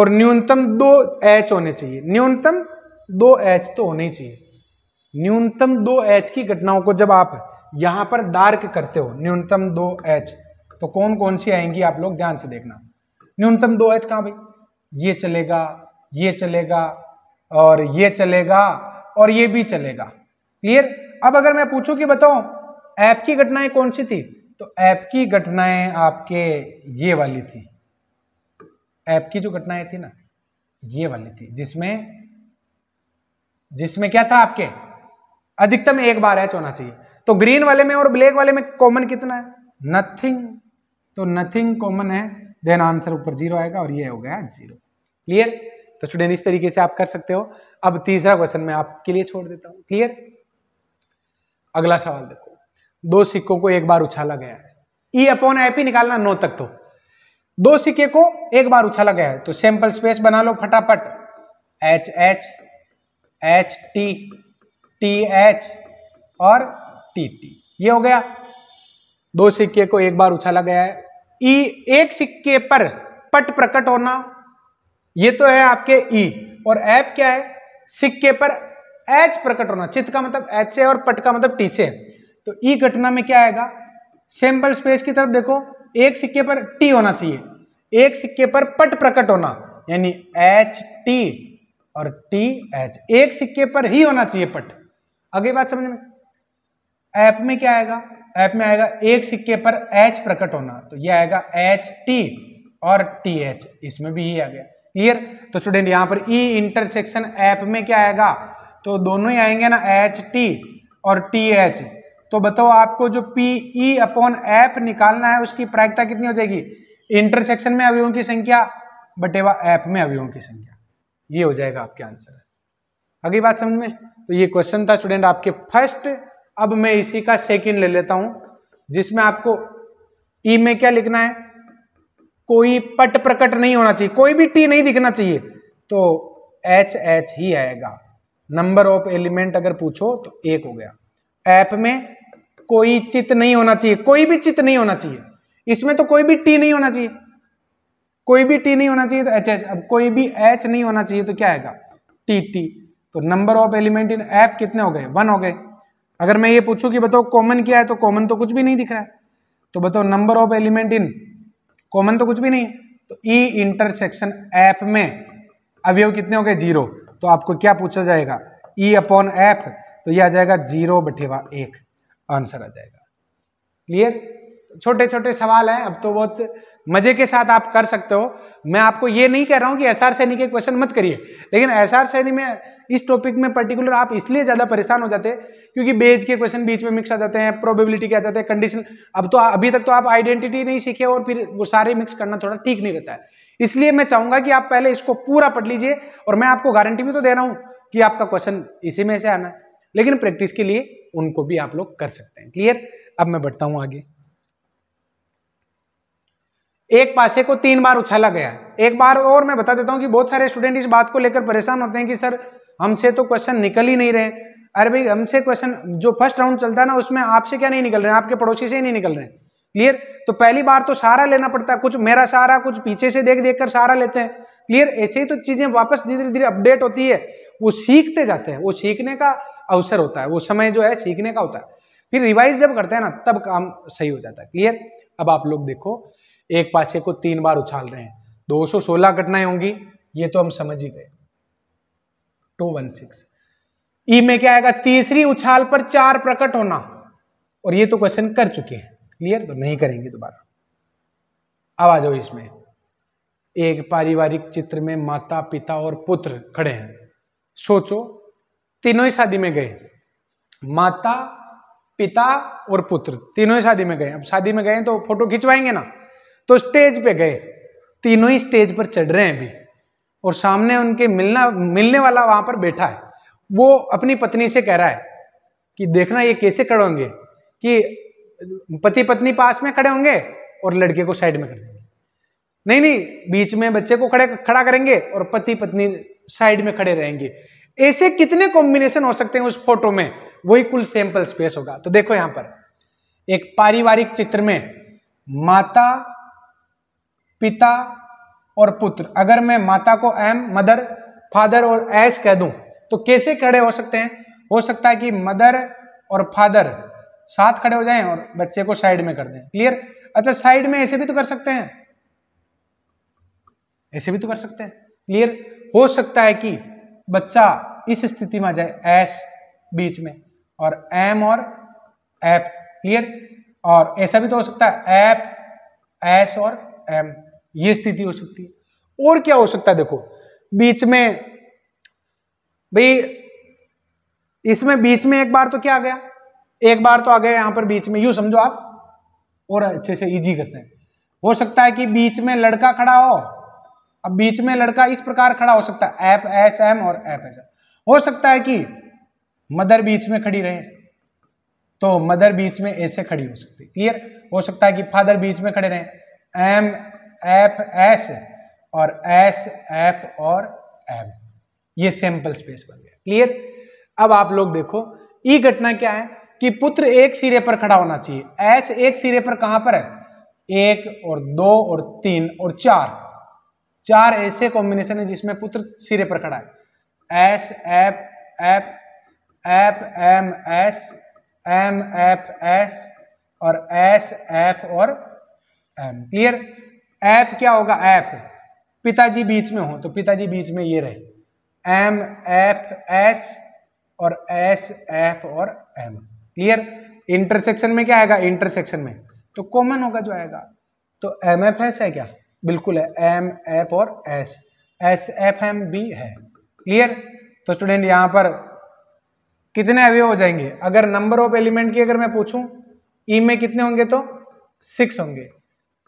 A: और न्यूनतम दो एच होने चाहिए न्यूनतम दो एच तो होने चाहिए न्यूनतम दो एच की घटनाओं को जब आप यहां पर डार्क करते हो न्यूनतम दो एच तो कौन कौन सी आएंगी आप लोग ध्यान से देखना न्यूनतम दो एच कहां भाई ये चलेगा ये चलेगा और ये चलेगा और ये भी चलेगा क्लियर अब अगर मैं पूछूं कि बताओ ऐप की घटनाएं कौन सी थी तो ऐप की घटनाएं आपके ये वाली थी ऐप की जो घटनाएं थी ना ये वाली थी जिसमें जिसमें क्या था आपके अधिकतम एक बार एच होना चाहिए तो ग्रीन वाले में और ब्लैक वाले में कॉमन कितना है नथिंग तो नथिंग कॉमन है देन आंसर ऊपर जीरो आएगा और ये हो गया जीरो क्लियर तो स्टूडेंट इस तरीके से आप कर सकते हो अब तीसरा क्वेश्चन मैं आपके लिए छोड़ देता हूं क्लियर अगला सवाल देखो दो सिक्कों को एक बार उछाला गया है ई अपॉन आई पी निकालना नौ तक तो दो सिक्के को एक बार उछाला गया है तो सैंपल स्पेस बना लो फटाफट H H H T T H और टी टी ये हो गया दो सिक्के को एक बार उछाला गया है ई e, एक सिक्के पर पट प्रकट होना ये तो है आपके ई e। और ऐप क्या है सिक्के पर एच प्रकट होना चित्त का मतलब एच से और पट का मतलब टी से तो ई e घटना में क्या आएगा सिंपल स्पेस की तरफ देखो एक सिक्के पर टी होना चाहिए एक सिक्के पर पट प्रकट होना यानी एच टी और टी एच एक सिक्के पर ही होना चाहिए पट अगली बात समझ में ऐप में क्या आएगा ऐप में आएगा एक सिक्के पर एच प्रकट होना तो ये आएगा एच टी और टी एच इसमें भी ही e आ गया क्लियर तो स्टूडेंट यहां पर ई e इंटरसेक्शन ऐप में क्या आएगा तो दोनों ही आएंगे ना एच टी और टी एच तो बताओ आपको जो पी ई अपॉन ऐप निकालना है उसकी प्रायिकता कितनी हो जाएगी इंटरसेक्शन में अवयवों की संख्या बटेवा ऐप में अवयवों की संख्या ये हो जाएगा आपके आंसर अगली बात समझ में तो ये क्वेश्चन था स्टूडेंट आपके फर्स्ट अब मैं इसी का सेकंड ले लेता हूं जिसमें आपको ई e में क्या लिखना है कोई पट प्रकट नहीं होना चाहिए कोई भी टी नहीं दिखना चाहिए तो एच एच ही आएगा नंबर ऑफ एलिमेंट अगर पूछो तो एक हो गया ऐप में कोई चित नहीं होना चाहिए कोई भी चित नहीं होना चाहिए इसमें तो कोई भी टी नहीं होना चाहिए कोई भी टी नहीं होना चाहिए तो एच एच अब कोई भी एच नहीं होना चाहिए तो क्या आएगा टी टी तो number of element in F कितने हो गए वन हो गए अगर मैं ये पूछूं कि बताओ कॉमन क्या है तो कॉमन तो कुछ भी नहीं दिख रहा है तो बताओ number of element in common तो कुछ भी नहीं तो ई इंटरसेक्शन ऐप में अवयव कितने हो गए जीरो तो आपको क्या पूछा जाएगा ई अपॉन ऐप तो ये आ जाएगा जीरो बठेवा एक आंसर आ जाएगा क्लियर छोटे छोटे सवाल हैं अब तो बहुत मजे के साथ आप कर सकते हो मैं आपको ये नहीं कह रहा हूँ कि एस आर सैनी के क्वेश्चन मत करिए लेकिन एस आर सैनी में इस टॉपिक में पर्टिकुलर आप इसलिए ज़्यादा परेशान हो जाते हैं क्योंकि बेज के क्वेश्चन बीच में मिक्स आ जाते हैं प्रोबेबिलिटी के आ जाते हैं कंडीशन अब तो अभी तक तो आप आइडेंटिटी नहीं सीखे और फिर वो सारे मिक्स करना थोड़ा ठीक नहीं रहता है इसलिए मैं चाहूँगा कि आप पहले इसको पूरा पढ़ लीजिए और मैं आपको गारंटी भी तो दे रहा हूँ कि आपका क्वेश्चन इसी में से आना लेकिन प्रैक्टिस के लिए उनको भी आप लोग कर सकते हैं क्लियर अब मैं बढ़ता हूँ आगे एक पासे को तीन बार उछाला गया एक बार और मैं बता देता हूँ कि बहुत सारे स्टूडेंट इस बात को लेकर परेशान होते हैं कि सर हमसे तो क्वेश्चन निकल ही नहीं रहे अरे भाई हमसे क्वेश्चन जो फर्स्ट राउंड चलता है ना उसमें आपसे क्या नहीं निकल रहे हैं आपके पड़ोसी से ही नहीं निकल रहे हैं क्लियर तो पहली बार तो सहारा लेना पड़ता है कुछ मेरा सहारा कुछ पीछे से देख देख कर सहारा लेते हैं क्लियर ऐसे ही तो चीज़ें वापस धीरे धीरे अपडेट होती है वो सीखते जाते हैं वो सीखने का अवसर होता है वो समय जो है सीखने का होता है फिर रिवाइज जब करते हैं ना तब काम सही हो जाता है क्लियर अब आप लोग देखो एक पासे को तीन बार उछाल रहे हैं 216 घटनाएं होंगी ये तो हम समझ ही गए 216 ई में क्या आएगा तीसरी उछाल पर चार प्रकट होना और ये तो क्वेश्चन कर चुके हैं क्लियर तो नहीं करेंगे दोबारा अब आ जाओ इसमें एक पारिवारिक चित्र में माता पिता और पुत्र खड़े हैं सोचो तीनों ही शादी में गए माता पिता और पुत्र तीनों ही शादी में गए अब शादी में गए तो फोटो खिंचवाएंगे ना तो स्टेज पे गए तीनों ही स्टेज पर चढ़ रहे हैं अभी और सामने उनके मिलना मिलने वाला वहां पर बैठा है वो अपनी पत्नी से कह रहा है कि देखना ये कैसे खड़े होंगे कि पति पत्नी पास में खड़े होंगे और लड़के को साइड में कर देंगे नहीं नहीं बीच में बच्चे को खड़े खड़ा करेंगे और पति पत्नी साइड में खड़े रहेंगे ऐसे कितने कॉम्बिनेशन हो सकते हैं उस फोटो में वही कुल सैंपल स्पेस होगा तो देखो यहां पर एक पारिवारिक चित्र में माता पिता और पुत्र अगर मैं माता को एम मदर फादर और एस कह दूं तो कैसे खड़े हो सकते हैं हो सकता है कि मदर और फादर साथ खड़े हो जाएं और बच्चे को साइड में कर दें क्लियर अच्छा साइड में ऐसे भी तो कर सकते हैं ऐसे भी तो कर सकते हैं क्लियर हो सकता है कि बच्चा इस स्थिति में आ जाए एस बीच में और एम और एप क्लियर और ऐसा भी तो हो सकता है एप एस और एम ये स्थिति हो सकती है और क्या हो सकता है देखो बीच में भाई इसमें बीच में एक बार तो क्या आ गया एक बार तो आ गया यहां पर बीच में यू समझो आप और अच्छे से इजी करते हैं हो सकता है कि बीच में लड़का खड़ा हो अब बीच में लड़का इस प्रकार खड़ा हो सकता है एप एस एम और एप एस एम हो सकता है कि मदर बीच में खड़ी रहे तो मदर बीच में ऐसे खड़ी हो सकती है क्लियर हो सकता है कि फादर बीच में खड़े रहे एम एफ एस और एस एफ और एम ये सिंपल स्पेस बन गया क्लियर अब आप लोग देखो ई घटना क्या है कि पुत्र एक सिरे पर खड़ा होना चाहिए एस एक सिरे पर कहां पर है एक और दो और तीन और चार चार ऐसे कॉम्बिनेशन है जिसमें पुत्र सिरे पर खड़ा है S F F F M S M F S और एस एफ और एम क्लियर ऐप क्या होगा ऐप पिताजी बीच में हो तो पिताजी बीच में ये रहे एम एफ एस और एस एफ और एम क्लियर इंटरसेक्शन में क्या आएगा इंटरसेक्शन में तो कॉमन होगा जो आएगा तो एम एफ एस है क्या बिल्कुल है एम एफ और S S F M B है क्लियर तो स्टूडेंट यहां पर कितने अवे हो जाएंगे अगर नंबर ऑफ एलिमेंट की अगर मैं पूछूं ई e में कितने होंगे तो सिक्स होंगे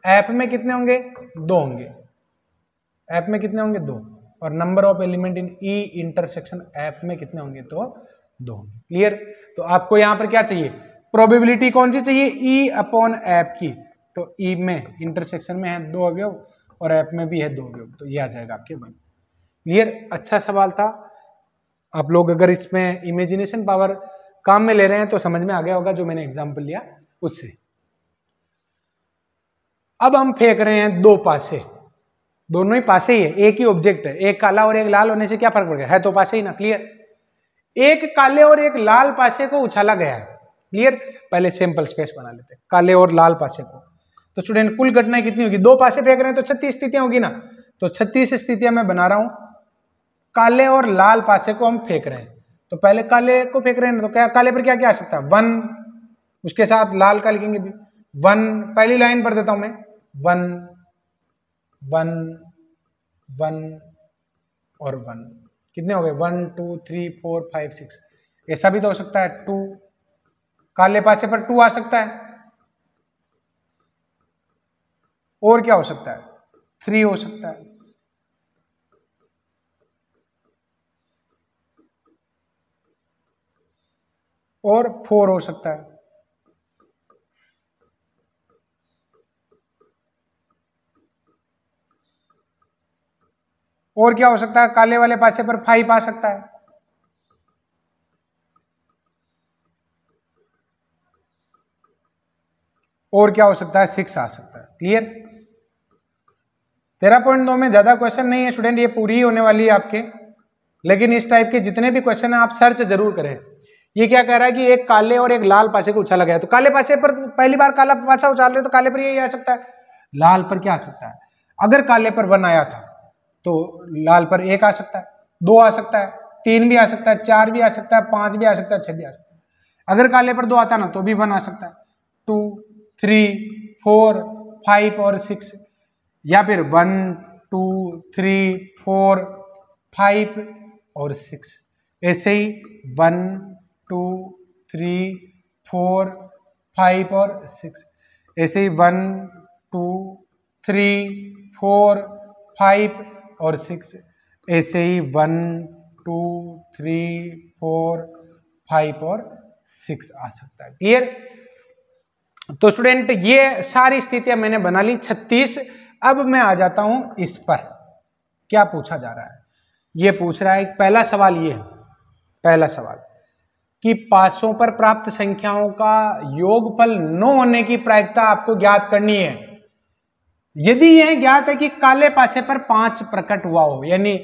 A: ऐप में कितने होंगे दो होंगे ऐप में कितने होंगे दो और number of element in E intersection F में कितने होंगे तो दो क्लियर तो आपको यहां पर क्या चाहिए प्रोबेबिलिटी कौन सी चाहिए ई अपॉन ऐप की तो ई e में इंटरसेक्शन में है दो अवयव और ऐप में भी है दो अवयव तो ये आ जाएगा आपके वन क्लियर अच्छा सवाल था आप लोग अगर इसमें इमेजिनेशन पावर काम में ले रहे हैं तो समझ में आ गया होगा जो मैंने एग्जाम्पल लिया उससे अब हम फेंक रहे हैं दो पासे दोनों ही पासे ही है एक ही ऑब्जेक्ट है एक काला और एक लाल होने से क्या फर्क पड़ गया है तो पासे ही ना क्लियर एक काले और एक लाल पासे को उछाला गया है क्लियर पहले सिंपल स्पेस बना लेते हैं काले और लाल पासे को तो स्टूडेंट कुल घटनाएं कितनी होगी दो पासे फेंक रहे हैं तो छत्तीस स्थितियां होगी ना तो छत्तीस स्थितियां मैं बना रहा हूं काले और लाल पासे को हम फेंक रहे हैं तो पहले काले को फेंक रहे हैं ना तो क्या काले पर क्या क्या आ सकता है वन उसके साथ लाल का लिखेंगे वन पहली लाइन पर देता हूं मैं वन वन वन और वन कितने हो गए one two three four five six ऐसा भी तो हो सकता है टू काले पासे पर टू आ सकता है और क्या हो सकता है थ्री हो सकता है और फोर हो सकता है और क्या हो सकता है काले वाले पासे पर फाइव आ सकता है और क्या हो सकता है सिक्स आ सकता है क्लियर तेरह पॉइंट दो में ज़्यादा क्वेश्चन नहीं है स्टूडेंट ये पूरी ही होने वाली है आपके लेकिन इस टाइप के जितने भी क्वेश्चन है आप सर्च जरूर करें ये क्या कह रहा है कि एक काले और एक लाल पासे को उछाला गया तो काले पासे पर पहली बार काला पासा उछाल रहे तो काले पर यही आ सकता है लाल पर क्या आ सकता है अगर काले पर वन आया था तो लाल पर एक आ सकता है दो आ सकता है तीन भी आ सकता है चार भी आ सकता है पांच भी आ सकता है छह भी आ सकता है अगर काले पर दो आता ना तो भी वन आ सकता है टू थ्री फोर फाइव और सिक्स या फिर one two three four five और सिक्स ऐसे ही one two three four five और सिक्स ऐसे ही one two three four five और सिक्स ऐसे ही one two three four five और सिक्स आ सकता है क्लियर तो स्टूडेंट ये सारी स्थितियां मैंने बना ली छत्तीस अब मैं आ जाता हूं इस पर क्या पूछा जा रहा है ये पूछ रहा है पहला सवाल ये है पहला सवाल कि पासों पर प्राप्त संख्याओं का योगफल नौ होने की प्रायिकता आपको ज्ञात करनी है यदि यह ज्ञात है कि काले पासे पर पांच प्रकट हुआ हो यानी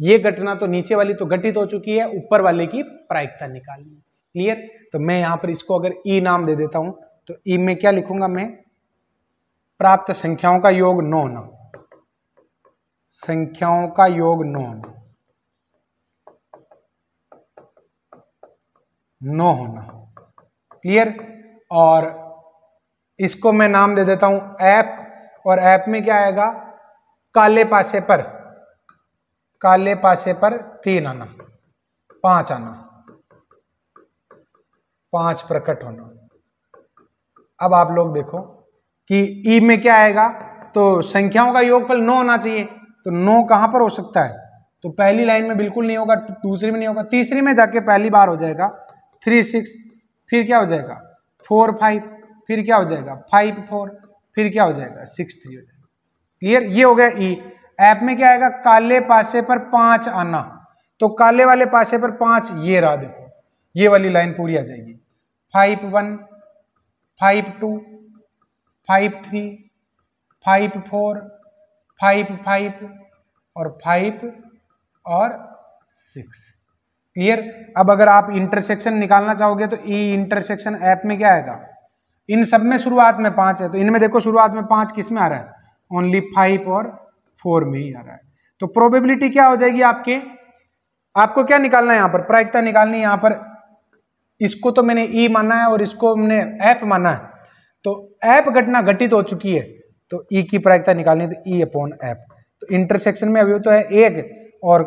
A: यह घटना तो नीचे वाली तो घटित हो चुकी है ऊपर वाले की प्रायिकता निकालनी क्लियर तो मैं यहां पर इसको अगर ई e नाम दे देता हूं तो ई e में क्या लिखूंगा मैं प्राप्त संख्याओं का योग नौन संख्याओं का योग नौन नो होना क्लियर और इसको मैं नाम दे देता हूं एफ और ऐप में क्या आएगा काले पासे पर काले पासे पर तीन आना पांच आना पांच प्रकट होना अब आप लोग देखो कि ई में क्या आएगा तो संख्याओं का योगफल नौ होना चाहिए तो नौ कहां पर हो सकता है तो पहली लाइन में बिल्कुल नहीं होगा दूसरी में नहीं होगा तीसरी में जाके पहली बार हो जाएगा थ्री सिक्स फिर क्या हो जाएगा फोर फाइव फिर क्या हो जाएगा फाइव फोर फिर क्या हो जाएगा सिक्स थ्री हो जाएगा क्लियर ये हो गया ई e. ऐप में क्या आएगा काले पासे पर पांच आना तो काले वाले पासे पर पांच ये रहा देखो ये वाली लाइन पूरी आ जाएगी five one five two five three five four five five और फाइव और सिक्स क्लियर अब अगर आप इंटरसेक्शन निकालना चाहोगे तो ई इंटरसेक्शन ऐप में क्या आएगा इन सब में शुरुआत में पांच है तो इनमें देखो शुरुआत में पांच किस में आ रहा है ओनली फाइव और फोर में ही आ रहा है तो प्रोबेबिलिटी क्या हो जाएगी आपके आपको क्या निकालना है यहां पर प्रायिकता निकालनी है पर इसको तो मैंने ई e माना है और इसको हमने ऐप माना है तो ऐप घटना घटित हो चुकी है तो ई e की प्रायिकता निकालनी है तो ई अपॉन एप तो इंटरसेक्शन में अभी तो है एक और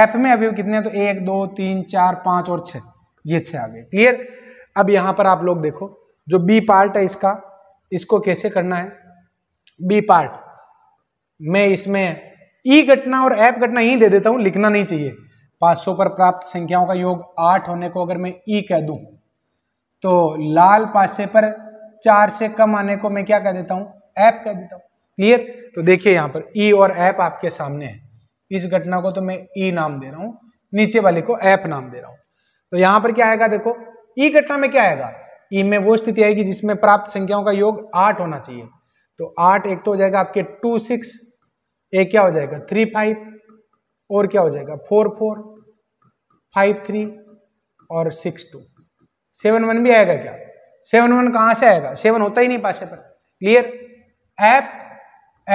A: ऐप में अभी कितने हैं तो एक दो तीन चार पांच और छह ये छह आ गए क्लियर अब यहां पर आप लोग देखो जो बी पार्ट है इसका इसको कैसे करना है बी पार्ट मैं इसमें ई e घटना और एफ घटना ही e दे देता हूं लिखना नहीं चाहिए 500 पर प्राप्त संख्याओं का योग आठ होने को अगर मैं ई e कह दूं तो लाल पासे पर चार से कम आने को मैं क्या कह देता हूं एप कह देता हूं क्लियर तो देखिए यहां पर ई और ऐप आपके सामने है इस घटना को तो मैं ई नाम दे रहा हूं नीचे वाले को एप नाम दे रहा हूं तो यहां पर क्या आएगा देखो ई घटना में क्या आएगा ई में वो स्थिति आएगी जिसमें प्राप्त संख्याओं का योग आठ होना चाहिए तो आठ एक तो हो जाएगा आपके टू सिक्स एक क्या हो जाएगा थ्री फाइव और क्या हो जाएगा फोर फोर फाइव थ्री और सिक्स टू सेवन वन भी आएगा क्या सेवन वन कहाँ से आएगा सेवन होता ही नहीं पासे पर क्लियर ऐप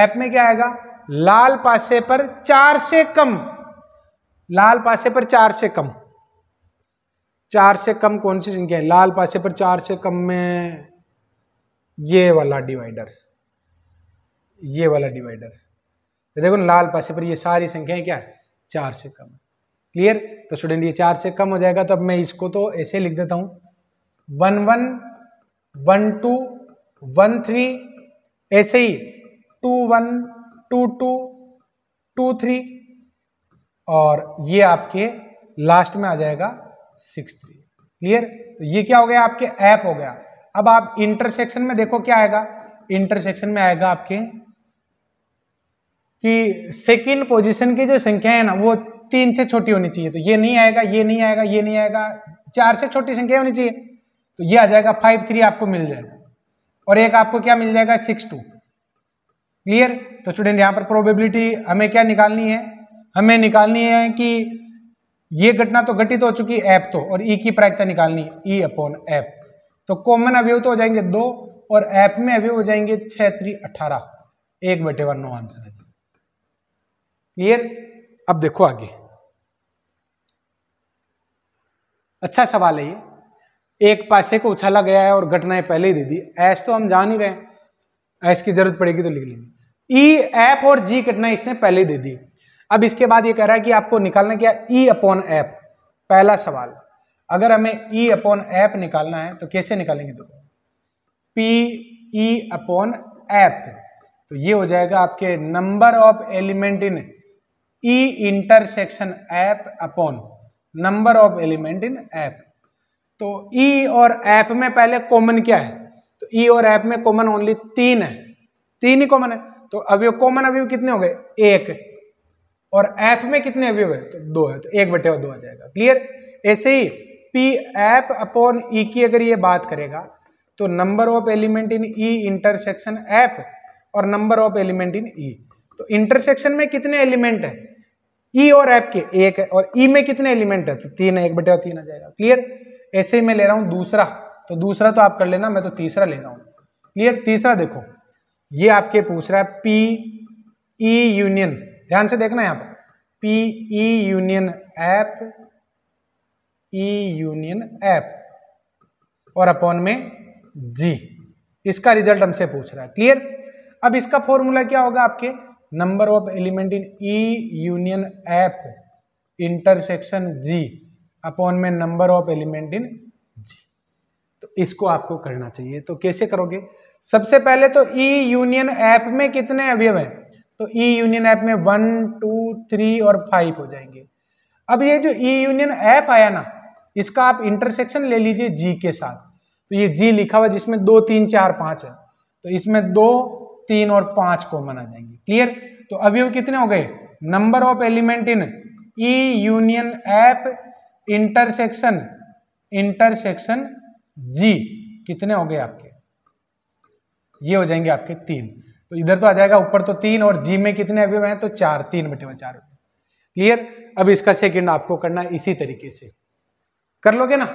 A: ऐप में क्या आएगा लाल पासे पर चार से कम लाल पासे पर चार से कम चार से कम कौन सी संख्या है लाल पासे पर चार से कम में ये वाला डिवाइडर ये वाला डिवाइडर देखो ना लाल पासे पर ये सारी संख्याएं क्या है चार से कम क्लियर तो स्टूडेंट ये चार से कम हो जाएगा तो अब मैं इसको तो ऐसे लिख देता हूँ one one one two one three ऐसे ही two one two two two three और ये आपके लास्ट में आ जाएगा सिक्स थ्री क्लियर तो ये क्या हो गया आपके ऐप हो गया अब आप इंटरसेक्शन में देखो क्या आएगा इंटरसेक्शन में आएगा आपके कि सेकेंड पोजिशन की जो संख्या है ना वो तीन से छोटी होनी चाहिए तो ये नहीं आएगा ये नहीं आएगा ये नहीं आएगा चार से छोटी संख्या होनी चाहिए तो ये आ जाएगा फाइव थ्री आपको मिल जाएगा और एक आपको क्या मिल जाएगा सिक्स टू क्लियर तो स्टूडेंट यहां पर प्रोबेबिलिटी हमें क्या निकालनी है हमें निकालनी है कि ये घटना तो घटित हो चुकी है ऐप तो और ई e की प्रायिकता निकालनी ई अपॉन एफ तो कॉमन अवयव तो हो जाएंगे दो और एफ में अवयव हो जाएंगे छह त्री अठारह एक बटे वन नो आंसर है क्लियर अब देखो आगे अच्छा सवाल है ये एक पासे को उछाला गया है और घटनाएं पहले ही दे दी ऐस तो हम जान ही रहे ऐस की जरूरत पड़ेगी तो लिख लेंगे ई e, ऐप और जी घटना इसने पहले ही दे दी अब इसके बाद ये कह रहा है कि आपको निकालना क्या ई अपॉन ऐप पहला सवाल अगर हमें ई अपॉन ऐप निकालना है तो कैसे निकालेंगे दो पी ई अपॉन ऐप तो ये हो जाएगा आपके number of element in E intersection F upon number of element in F तो ई e और ऐप में पहले कॉमन क्या है तो ई e और ऐप में कॉमन ओनली तीन है तीन ही कॉमन है तो अवयव कॉमन अवयव कितने हो गए एक और एफ में कितने अवयव है तो दो है तो एक बटे और दो आ जाएगा क्लियर ऐसे ही P F upon E e की अगर ये बात करेगा तो number of element in E intersection F और number of element in E तो इंटरसेक्शन में कितने एलिमेंट है ई और एफ के एक है और ई e में कितने एलिमेंट है तो तीन है एक बटे और तीन आ जाएगा क्लियर ऐसे ही मैं ले रहा हूं दूसरा तो दूसरा तो आप कर लेना मैं तो तीसरा ले रहा हूं क्लियर तीसरा देखो ये आपके पूछ रहा है पी ई यूनियन ध्यान से देखना यहाँ पर P E union F E union F और अपॉन में जी इसका रिजल्ट हमसे पूछ रहा है क्लियर अब इसका फॉर्मूला क्या होगा आपके number of element in E union F intersection G upon में number of element in G तो इसको आपको करना चाहिए तो कैसे करोगे सबसे पहले तो ई यूनियन ऐप में कितने अवयव हैं तो ई यूनियन ऐप में वन टू थ्री और फाइव हो जाएंगे अब ये जो ई यूनियन ऐप आया ना इसका आप इंटरसेक्शन ले लीजिए जी के साथ तो ये जी लिखा हुआ जिसमें दो तीन चार पाँच है तो इसमें दो तीन और पाँच को मना जाएंगे क्लियर तो अभी वो कितने हो गए number of element in E union F intersection intersection G कितने हो गए आपके ये हो जाएंगे आपके तीन तो इधर तो आ जाएगा ऊपर तो तीन और जी में कितने अभी हुए हैं तो चार तीन बटे हुए चार क्लियर अब इसका सेकेंड आपको करना इसी तरीके से कर लोगे ना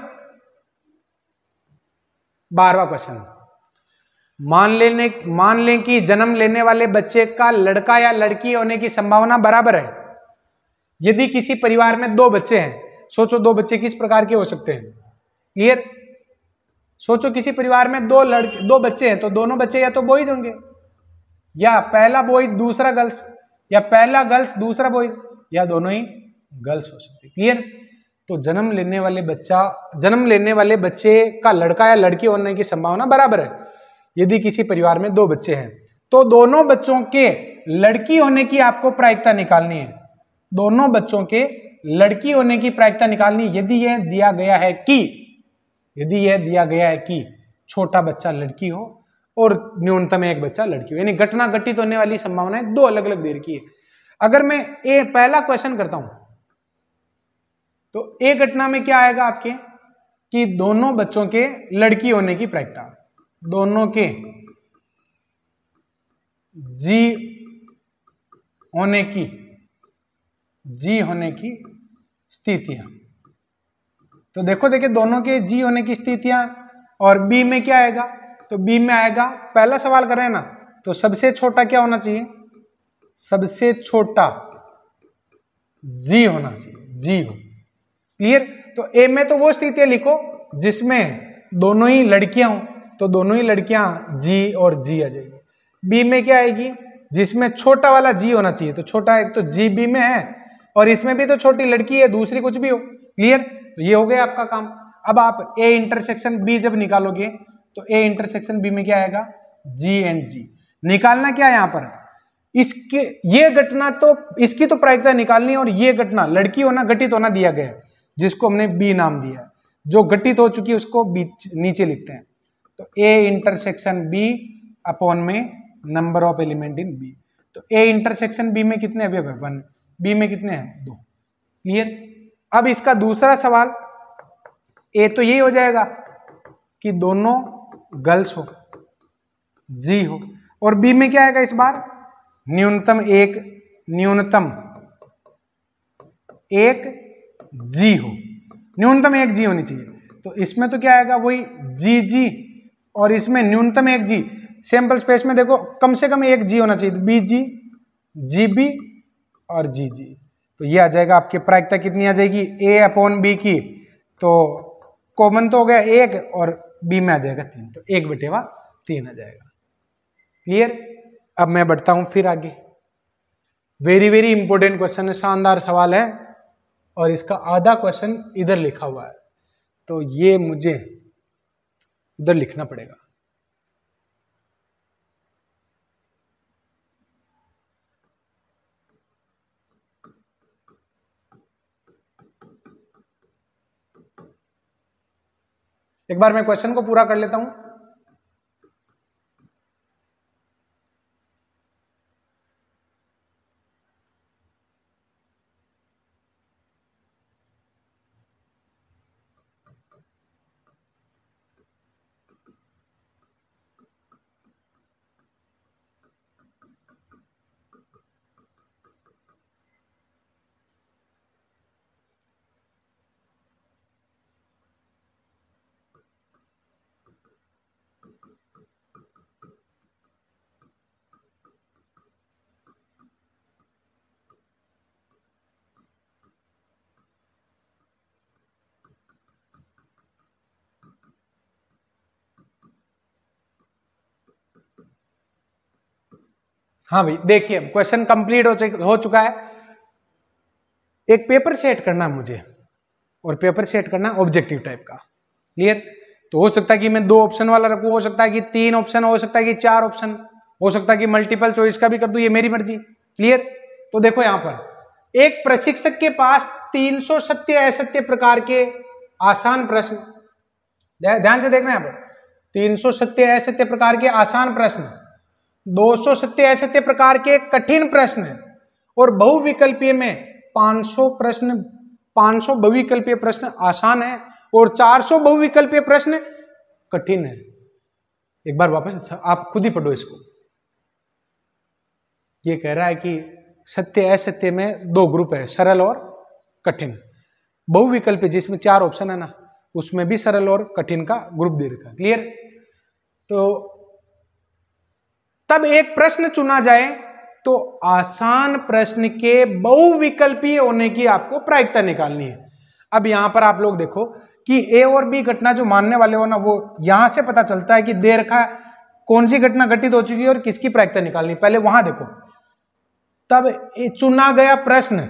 A: बारवा क्वेश्चन मान लेने मान लें कि जन्म लेने वाले बच्चे का लड़का या लड़की होने की संभावना बराबर है यदि किसी परिवार में दो बच्चे हैं सोचो दो बच्चे किस प्रकार के हो सकते हैं क्लियर सोचो किसी परिवार में दो लड़के दो बच्चे हैं तो दोनों बच्चे या तो बॉयज होंगे या पहला बॉयज दूसरा गर्ल्स या पहला गर्ल्स दूसरा बॉयज या दोनों ही गर्ल्स हो सकते क्लियर तो जन्म लेने वाले बच्चा जन्म लेने वाले बच्चे का लड़का या लड़की होने की संभावना बराबर है यदि किसी परिवार में दो बच्चे हैं तो दोनों बच्चों के लड़की होने की आपको प्रायिकता निकालनी है दोनों बच्चों के लड़की होने की प्रायिकता निकालनी यदि यह दिया गया है कि यदि यह दिया गया है कि छोटा बच्चा लड़की हो और न्यूनतम एक बच्चा लड़की यानी घटना घटित तो होने वाली संभावनाएं दो अलग अलग देर की है अगर मैं ए पहला क्वेश्चन करता हूं तो ए घटना में क्या आएगा आपके कि दोनों बच्चों के लड़की होने की प्रायिकता दोनों के जी होने की जी होने की स्थितियां तो देखो देखिए दोनों के जी होने की स्थितियां और बी में क्या आएगा तो बी में आएगा पहला सवाल करें ना तो सबसे छोटा क्या होना चाहिए सबसे छोटा जी होना चाहिए जी हो क्लियर तो ए में तो वो स्थितियां लिखो जिसमें दोनों ही लड़कियां हो तो दोनों ही लड़कियां जी और जी आ जाएगी बी में क्या आएगी जिसमें छोटा वाला जी होना चाहिए तो छोटा एक तो जी बी में है और इसमें भी तो छोटी लड़की है दूसरी कुछ भी हो क्लियर तो ये हो गया आपका काम अब आप ए इंटरसेक्शन बी जब निकालोगे तो ए इंटरसेक्शन बी में क्या आएगा जी एंड जी निकालना क्या यहां पर इसके ये घटना तो इसकी तो प्रायिकता निकालनी और ये घटना लड़की होना घटित होना दिया गया जिसको हमने बी नाम दिया जो घटित हो चुकी है उसको बीच नीचे लिखते हैं तो ए इंटरसेक्शन बी अपॉन में number of element in B तो ए इंटरसेक्शन बी में कितने अभी अभी वन बी में कितने हैं दो क्लियर अब इसका दूसरा सवाल ए तो यही हो जाएगा कि दोनों गर्ल्स हो जी हो और बी में क्या आएगा इस बार न्यूनतम एक न्यूनतम एक जी हो न्यूनतम एक जी होनी चाहिए तो इसमें तो क्या आएगा वही जी जी और इसमें न्यूनतम एक जी सैंपल स्पेस में देखो कम से कम एक जी होना चाहिए बी जी जी बी और जी जी तो ये आ जाएगा आपकी प्रायिकता कितनी आ जाएगी ए अपॉन बी की तो कॉमन तो हो गया एक और बी में आ जाएगा तीन तो एक बटेवा तीन आ जाएगा क्लियर अब मैं बढ़ता हूँ फिर आगे वेरी वेरी इंपॉर्टेंट क्वेश्चन है शानदार सवाल है और इसका आधा क्वेश्चन इधर लिखा हुआ है तो ये मुझे इधर लिखना पड़ेगा एक बार मैं क्वेश्चन को पूरा कर लेता हूं हाँ भाई देखिए क्वेश्चन कंप्लीट हो, हो चुका है एक पेपर सेट करना मुझे और पेपर सेट करना ऑब्जेक्टिव टाइप का क्लियर तो हो सकता है कि मैं दो ऑप्शन वाला रखू हो सकता है कि तीन ऑप्शन हो सकता है कि चार ऑप्शन हो सकता है कि मल्टीपल चॉइस का भी कर दू ये मेरी मर्जी क्लियर तो देखो यहाँ पर एक प्रशिक्षक के पास 300 सत्य असत्य प्रकार के आसान प्रश्न ध्यान से देखना यहां पर 300 सत्य असत्य प्रकार के आसान प्रश्न दो सौ सत्य असत्य प्रकार के कठिन प्रश्न और बहुविकल्पीय में 500 प्रश्न 500 बहुविकल्पीय प्रश्न आसान है और 400 बहुविकल्पीय प्रश्न कठिन है एक बार वापस आप खुद ही पढ़ो इसको ये कह रहा है कि सत्य असत्य में दो ग्रुप है सरल और कठिन बहुविकल्प जिसमें चार ऑप्शन है ना उसमें भी सरल और कठिन का ग्रुप दे रखा क्लियर तो तब एक प्रश्न चुना जाए तो आसान प्रश्न के बहुविकल्पीय होने की आपको प्रायिकता निकालनी है अब यहां पर आप लोग देखो कि ए और बी घटना जो मानने वाले हो ना वो यहां से पता चलता है कि दे रखा कौन सी घटना घटित हो चुकी है और किसकी प्रायिकता निकालनी पहले वहां देखो तब चुना गया प्रश्न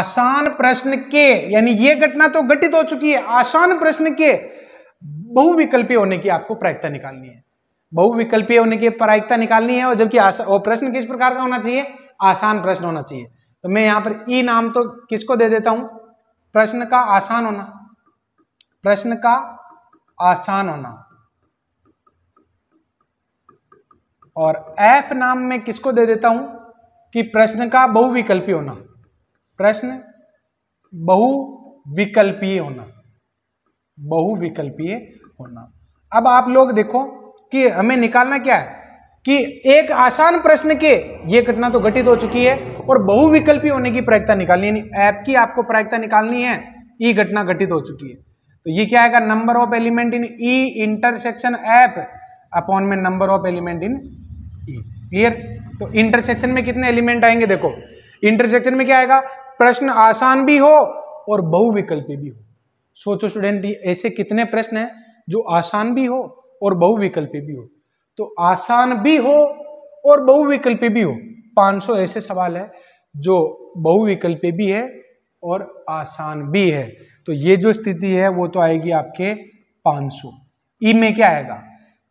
A: आसान प्रश्न के यानी यह घटना तो घटित हो चुकी है आसान प्रश्न के बहुविकल्पीय होने की आपको प्रायिकता निकालनी है बहुविकल्पीय होने की प्रायिकता निकालनी है और जबकि प्रश्न किस प्रकार का होना चाहिए आसान प्रश्न होना चाहिए तो मैं यहां पर ई नाम तो किसको दे देता हूं प्रश्न का आसान होना प्रश्न का आसान होना और एफ नाम में किसको दे देता हूं कि प्रश्न का बहुविकल्पी होना प्रश्न बहुविकल्पीय होना बहुविकल्पीय होना अब आप लोग देखो कि हमें निकालना क्या है कि एक आसान प्रश्न के ये घटना तो घटित हो चुकी है और बहुविकल्पी होने की प्रायिकता निकालनी है ऐप की आपको प्रायिकता निकालनी है ई घटना घटित हो चुकी है तो ये क्या आएगा number of element in E intersection F upon में number of element in E clear तो इंटरसेक्शन में कितने एलिमेंट आएंगे देखो इंटरसेक्शन में क्या आएगा प्रश्न आसान भी हो और बहुविकल्पी भी हो सोचो स्टूडेंट ऐसे कितने प्रश्न हैं जो आसान भी हो और बहुविकल्पी भी हो तो आसान भी हो और बहुविकल्पी भी हो 500 ऐसे सवाल है जो बहुविकल्पी भी है और आसान भी है तो ये जो स्थिति है वो तो आएगी आपके 500 ई में क्या आएगा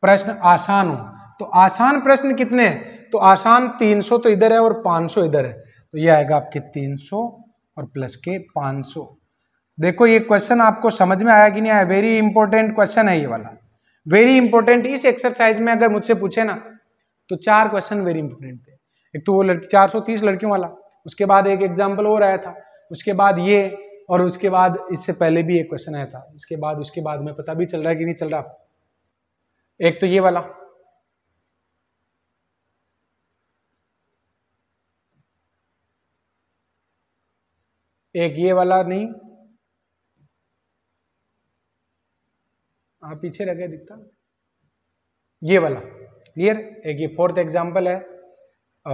A: प्रश्न आसान हो तो आसान प्रश्न कितने हैं तो आसान 300 तो इधर है और 500 इधर है तो ये आएगा आपके 300 और प्लस के 500 देखो ये क्वेश्चन आपको समझ में आया कि नहीं आया वेरी इंपॉर्टेंट क्वेश्चन है ये वाला वेरी इंपॉर्टेंट इस एक्सरसाइज में अगर मुझसे पूछे ना तो चार क्वेश्चन वेरी इंपॉर्टेंट थे एक तो वो लड़की चार सौ तीस लड़कियों वाला उसके बाद एक एग्जाम्पल और आया था उसके बाद ये और उसके बाद इससे पहले भी एक क्वेश्चन आया था उसके बाद उसके बाद में पता भी चल रहा है कि नहीं चल रहा एक तो ये वाला एक ये वाला नहीं हाँ पीछे रह गया दिखता ये वाला क्लियर एक ये फोर्थ एग्जाम्पल है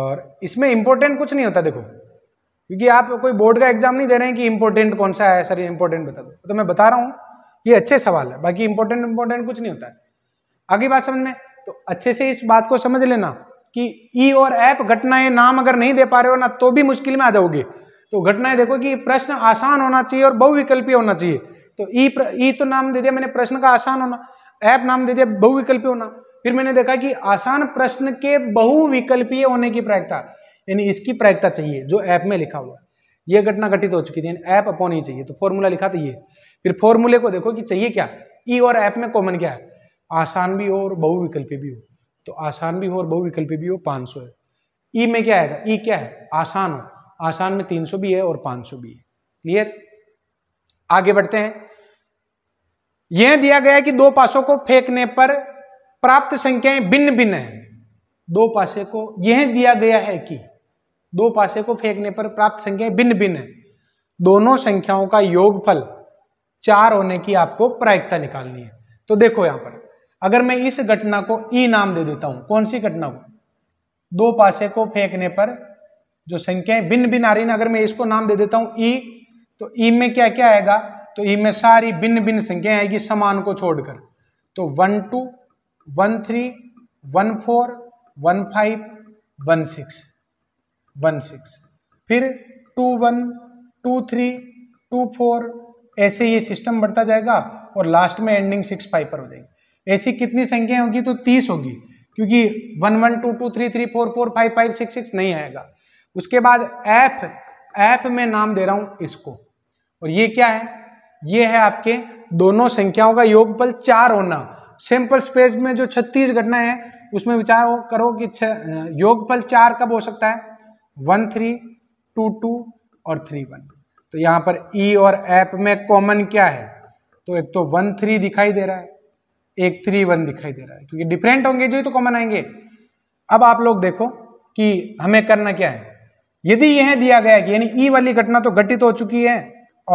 A: और इसमें इंपॉर्टेंट कुछ नहीं होता देखो क्योंकि आप कोई बोर्ड का एग्जाम नहीं दे रहे हैं कि इंपॉर्टेंट कौन सा है सर इंपॉर्टेंट बता दो तो मैं बता रहा हूँ ये अच्छे सवाल है बाकी इंपॉर्टेंट इंपॉर्टेंट कुछ नहीं होता है आगे बात समझ में तो अच्छे से इस बात को समझ लेना कि ई और ऐप घटनाएं नाम अगर नहीं दे पा रहे हो ना तो भी मुश्किल में आ जाओगे तो घटनाएं देखो कि प्रश्न आसान होना चाहिए और बहुविकल्पीय होना चाहिए तो ई ई तो नाम दे दिया मैंने प्रश्न का आसान होना ऐप नाम दे दिया बहुविकल्पी होना फिर मैंने देखा कि आसान प्रश्न के बहुविकल्पीय होने की प्रायिकता यानी इसकी प्रायिकता चाहिए जो ऐप में लिखा हुआ ये घटना घटित हो चुकी थी ऐप अपॉन ही चाहिए तो फॉर्मूला लिखा था ये फिर फॉर्मूले को देखो कि चाहिए क्या ई और ऐप में कॉमन क्या है आसान भी हो और बहुविकल्पी भी हो तो आसान भी हो और बहुविकल्पी भी हो पाँच है ई में क्या आएगा ई क्या है आसान हो आसान में 300 भी है और 500 भी है क्लियर आगे बढ़ते हैं यह दिया गया है कि दो पासों को फेंकने पर प्राप्त संख्याएं भिन्न भिन्न है दो पासे को यह दिया गया है कि दो पासे को फेंकने पर प्राप्त संख्याएं भिन्न भिन्न है दोनों संख्याओं का योगफल चार होने की आपको प्रायिकता निकालनी है तो देखो यहां पर अगर मैं इस घटना को ई नाम दे देता हूं कौन सी घटना को दो पासे को फेंकने पर जो संख्याएं भिन्न भिन्न आ रही ना अगर मैं इसको नाम दे देता हूं ई तो ई में क्या क्या आएगा तो इनमें सारी भिन्न भिन्न संख्या आएगी समान को छोड़कर तो one two one three one four one five one six one six फिर two one two three two four ऐसे ये सिस्टम बढ़ता जाएगा और लास्ट में एंडिंग सिक्स फाइव पर हो जाएगी ऐसी कितनी संख्या होगी तो तीस होगी क्योंकि one one two two three three four four five five six six नहीं आएगा उसके बाद एप एप में नाम दे रहा हूं इसको और ये क्या है ये है आपके दोनों संख्याओं का योगफल चार होना सिंपल स्पेस में जो छत्तीस घटना है उसमें विचार करो कि योगफल चार कब हो सकता है वन थ्री टू टू और थ्री वन तो यहाँ पर ई e और एप में कॉमन क्या है तो एक तो वन थ्री दिखाई दे रहा है एक थ्री वन दिखाई दे रहा है क्योंकि डिफरेंट होंगे जो ही तो कॉमन आएंगे अब आप लोग देखो कि हमें करना क्या है यदि यह दिया गया कि यानी ई e वाली घटना तो घटित हो चुकी है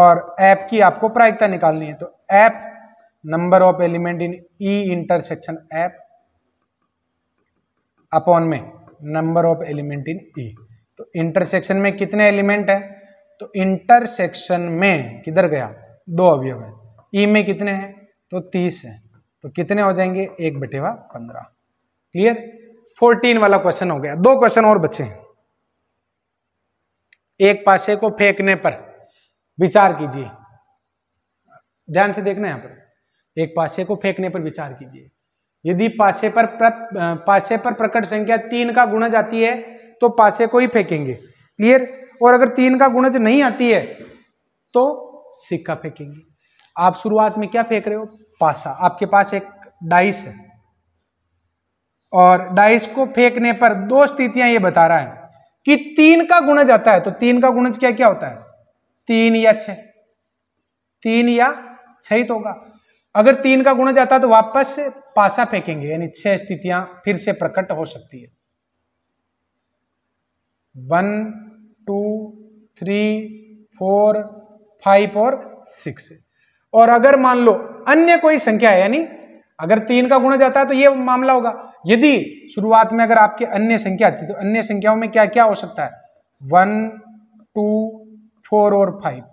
A: और ऐप की आपको प्रायिकता निकालनी है तो F number of element in E intersection F upon में number of element in E तो इंटरसेक्शन में कितने एलिमेंट है तो इंटरसेक्शन में किधर गया दो अवयव है ई में कितने हैं तो तीस है तो कितने हो जाएंगे एक बटेवा पंद्रह क्लियर फोर्टीन वाला क्वेश्चन हो गया दो क्वेश्चन और बचे हैं एक पासे को फेंकने पर विचार कीजिए ध्यान से देखना यहाँ पर एक पाशे को फेंकने पर विचार कीजिए यदि पाशे पर पाशे पर प्रकट संख्या तीन का गुणज आती है तो पाशे को ही फेंकेंगे क्लियर और अगर तीन का गुणज नहीं आती है तो सिक्का फेंकेंगे आप शुरुआत में क्या फेंक रहे हो पासा आपके पास एक डाइस है और डाइस को फेंकने पर दो स्थितियां ये बता रहा है कि तीन का गुणज आता है तो तीन का गुणज क्या क्या होता है तीन या छ तीन या ही तो होगा अगर तीन का गुण जाता तो वापस पासा फेंकेंगे यानी छह स्थितियां फिर से प्रकट हो सकती है one two three four five और सिक्स और अगर मान लो अन्य कोई संख्या है यानी अगर तीन का गुण जाता है तो यह मामला होगा यदि शुरुआत में अगर आपके अन्य संख्या आती तो अन्य संख्याओं में क्या क्या हो सकता है वन टू फोर और फाइव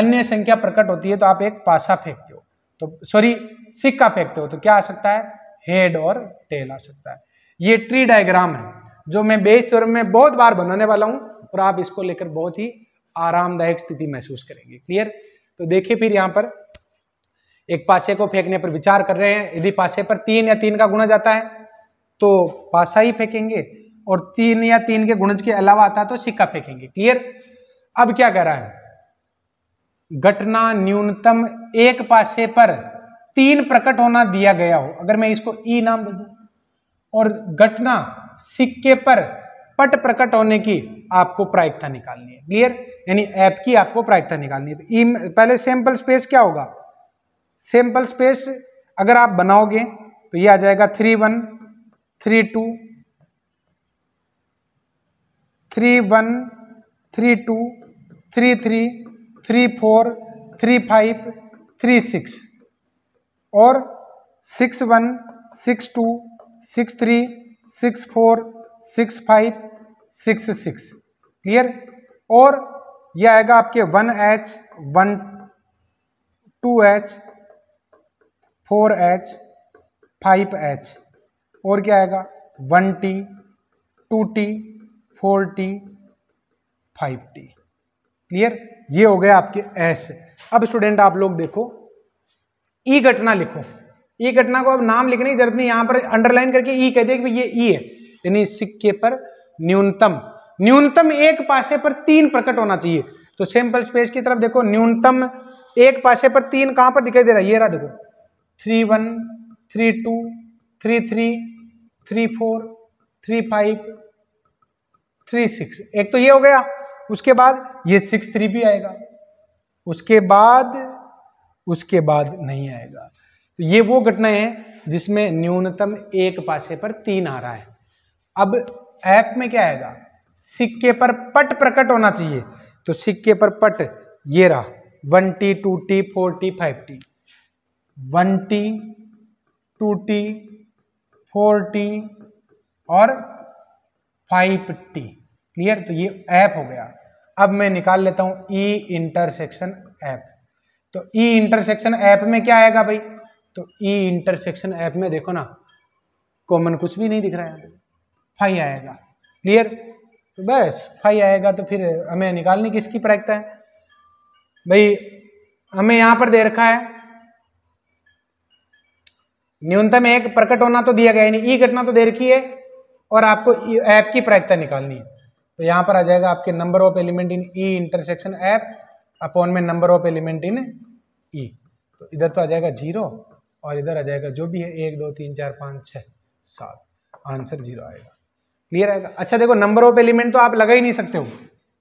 A: अन्य संख्या प्रकट होती है तो आप एक पासा फेंकते हो तो सॉरी सिक्का फेंकते हो तो क्या आ सकता है हेड और टेल आ सकता है ये ट्री डायग्राम है जो मैं बेस तौर में बहुत बार बनाने वाला हूं और आप इसको लेकर बहुत ही आरामदायक स्थिति महसूस करेंगे क्लियर तो देखिए फिर यहां पर एक पासे को फेंकने पर विचार कर रहे हैं यदि पासे पर तीन या तीन का गुणा जाता है तो पासा ही फेंकेंगे और तीन या तीन के गुणज के अलावा आता है तो सिक्का फेंकेंगे क्लियर अब क्या कह रहा है घटना न्यूनतम एक पासे पर तीन प्रकट होना दिया गया हो अगर मैं इसको ई नाम दे दू और घटना सिक्के पर पट प्रकट होने की आपको प्रायिकता निकालनी है क्लियर यानी ऐप की आपको प्रायिकता निकालनी है तो ई पहले सैंपल स्पेस क्या होगा सैंपल स्पेस अगर आप बनाओगे तो ये आ जाएगा three one three two three one three two three three three four three five three six और six one six two six three six four six five six six clear और यह आएगा आपके one H one two H four H five H और क्या आएगा one T two T four T five T clear ये हो गया आपके एस अब स्टूडेंट आप लोग देखो ई e घटना लिखो ई e घटना को अब नाम लिखने की जरूरत नहीं यहां पर अंडरलाइन करके ई e कह दे कि ये ई है यानी सिक्के पर न्यूनतम न्यूनतम एक पासे पर तीन प्रकट होना चाहिए तो सिंपल स्पेस की तरफ देखो न्यूनतम एक पासे पर तीन कहां पर दिखाई दे रहा है ये रहा देखो three one three two three three three four three five three six एक तो ये हो गया उसके बाद ये सिक्स थ्री भी आएगा उसके बाद उसके बाद नहीं आएगा तो ये वो घटनाएं हैं जिसमें न्यूनतम एक पासे पर तीन आ रहा है अब ऐप में क्या आएगा सिक्के पर पट प्रकट होना चाहिए तो सिक्के पर पट ये रहा one T two T four T five T one T two T four T और फाइव टी क्लियर तो ये ऐप हो गया अब मैं निकाल लेता हूं ई इंटरसेक्शन ऐप तो ई इंटरसेक्शन ऐप में क्या आएगा भाई तो ई इंटरसेक्शन ऐप में देखो ना कॉमन कुछ भी नहीं दिख रहा है फाइव आएगा क्लियर तो बस फाइव आएगा तो फिर हमें निकालने की इसकी है भाई हमें यहां पर दे रखा है न्यूनतम एक प्रकट होना तो दिया गया नहीं ई e घटना तो दे रखी है और आपको ऐप e, की प्रायिकता निकालनी है तो यहाँ पर आ जाएगा आपके number of element in E intersection F upon में number of element in E तो इधर तो आ जाएगा जीरो और इधर आ जाएगा जो भी है एक दो तीन चार पाँच छः सात आंसर जीरो आएगा क्लियर आएगा अच्छा देखो नंबर ऑफ एलिमेंट तो आप लगा ही नहीं सकते हो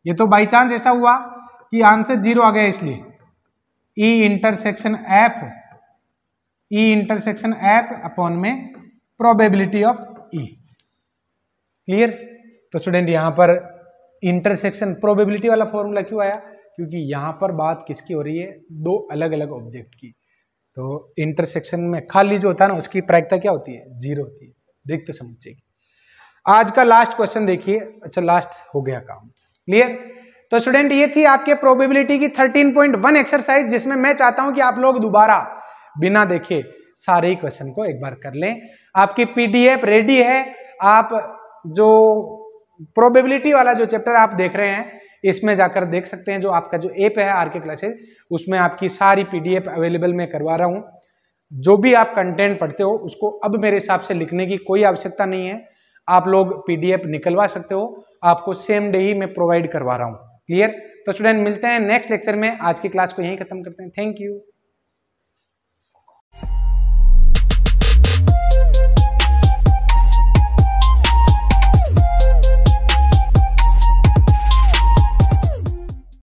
A: ये तो बाई चांस ऐसा हुआ कि आंसर जीरो आ गया इसलिए E intersection F E intersection F upon में प्रोबेबिलिटी ऑफ ई क्लियर तो स्टूडेंट यहाँ पर इंटरसेक्शन प्रोबेबिलिटी वाला फॉर्मूला क्यों आया क्योंकि यहाँ पर बात किसकी हो रही है दो अलग अलग ऑब्जेक्ट की तो इंटरसेक्शन में खाली जो होता है ना उसकी प्रायिकता क्या होती है जीरो होती है देखते समझेगी आज का लास्ट क्वेश्चन देखिए अच्छा लास्ट हो गया काम क्लियर तो स्टूडेंट ये थी आपके प्रोबेबिलिटी की 13.1 एक्सरसाइज जिसमें मैं चाहता हूं कि आप लोग दोबारा बिना देखे सारे ही क्वेश्चन को एक बार कर लें आपकी पीडीएफ रेडी है आप जो प्रोबेबिलिटी वाला जो चैप्टर आप देख रहे हैं इसमें जाकर देख सकते हैं जो आपका जो एप है आर के क्लासेज उसमें आपकी सारी पीडीएफ अवेलेबल मैं करवा रहा हूं जो भी आप कंटेंट पढ़ते हो उसको अब मेरे हिसाब से लिखने की कोई आवश्यकता नहीं है आप लोग पीडीएफ निकलवा सकते हो आपको सेम डे ही मैं प्रोवाइड करवा रहा हूँ क्लियर तो स्टूडेंट मिलते हैं नेक्स्ट लेक्चर में आज की क्लास को यहीं खत्म करते हैं थैंक यू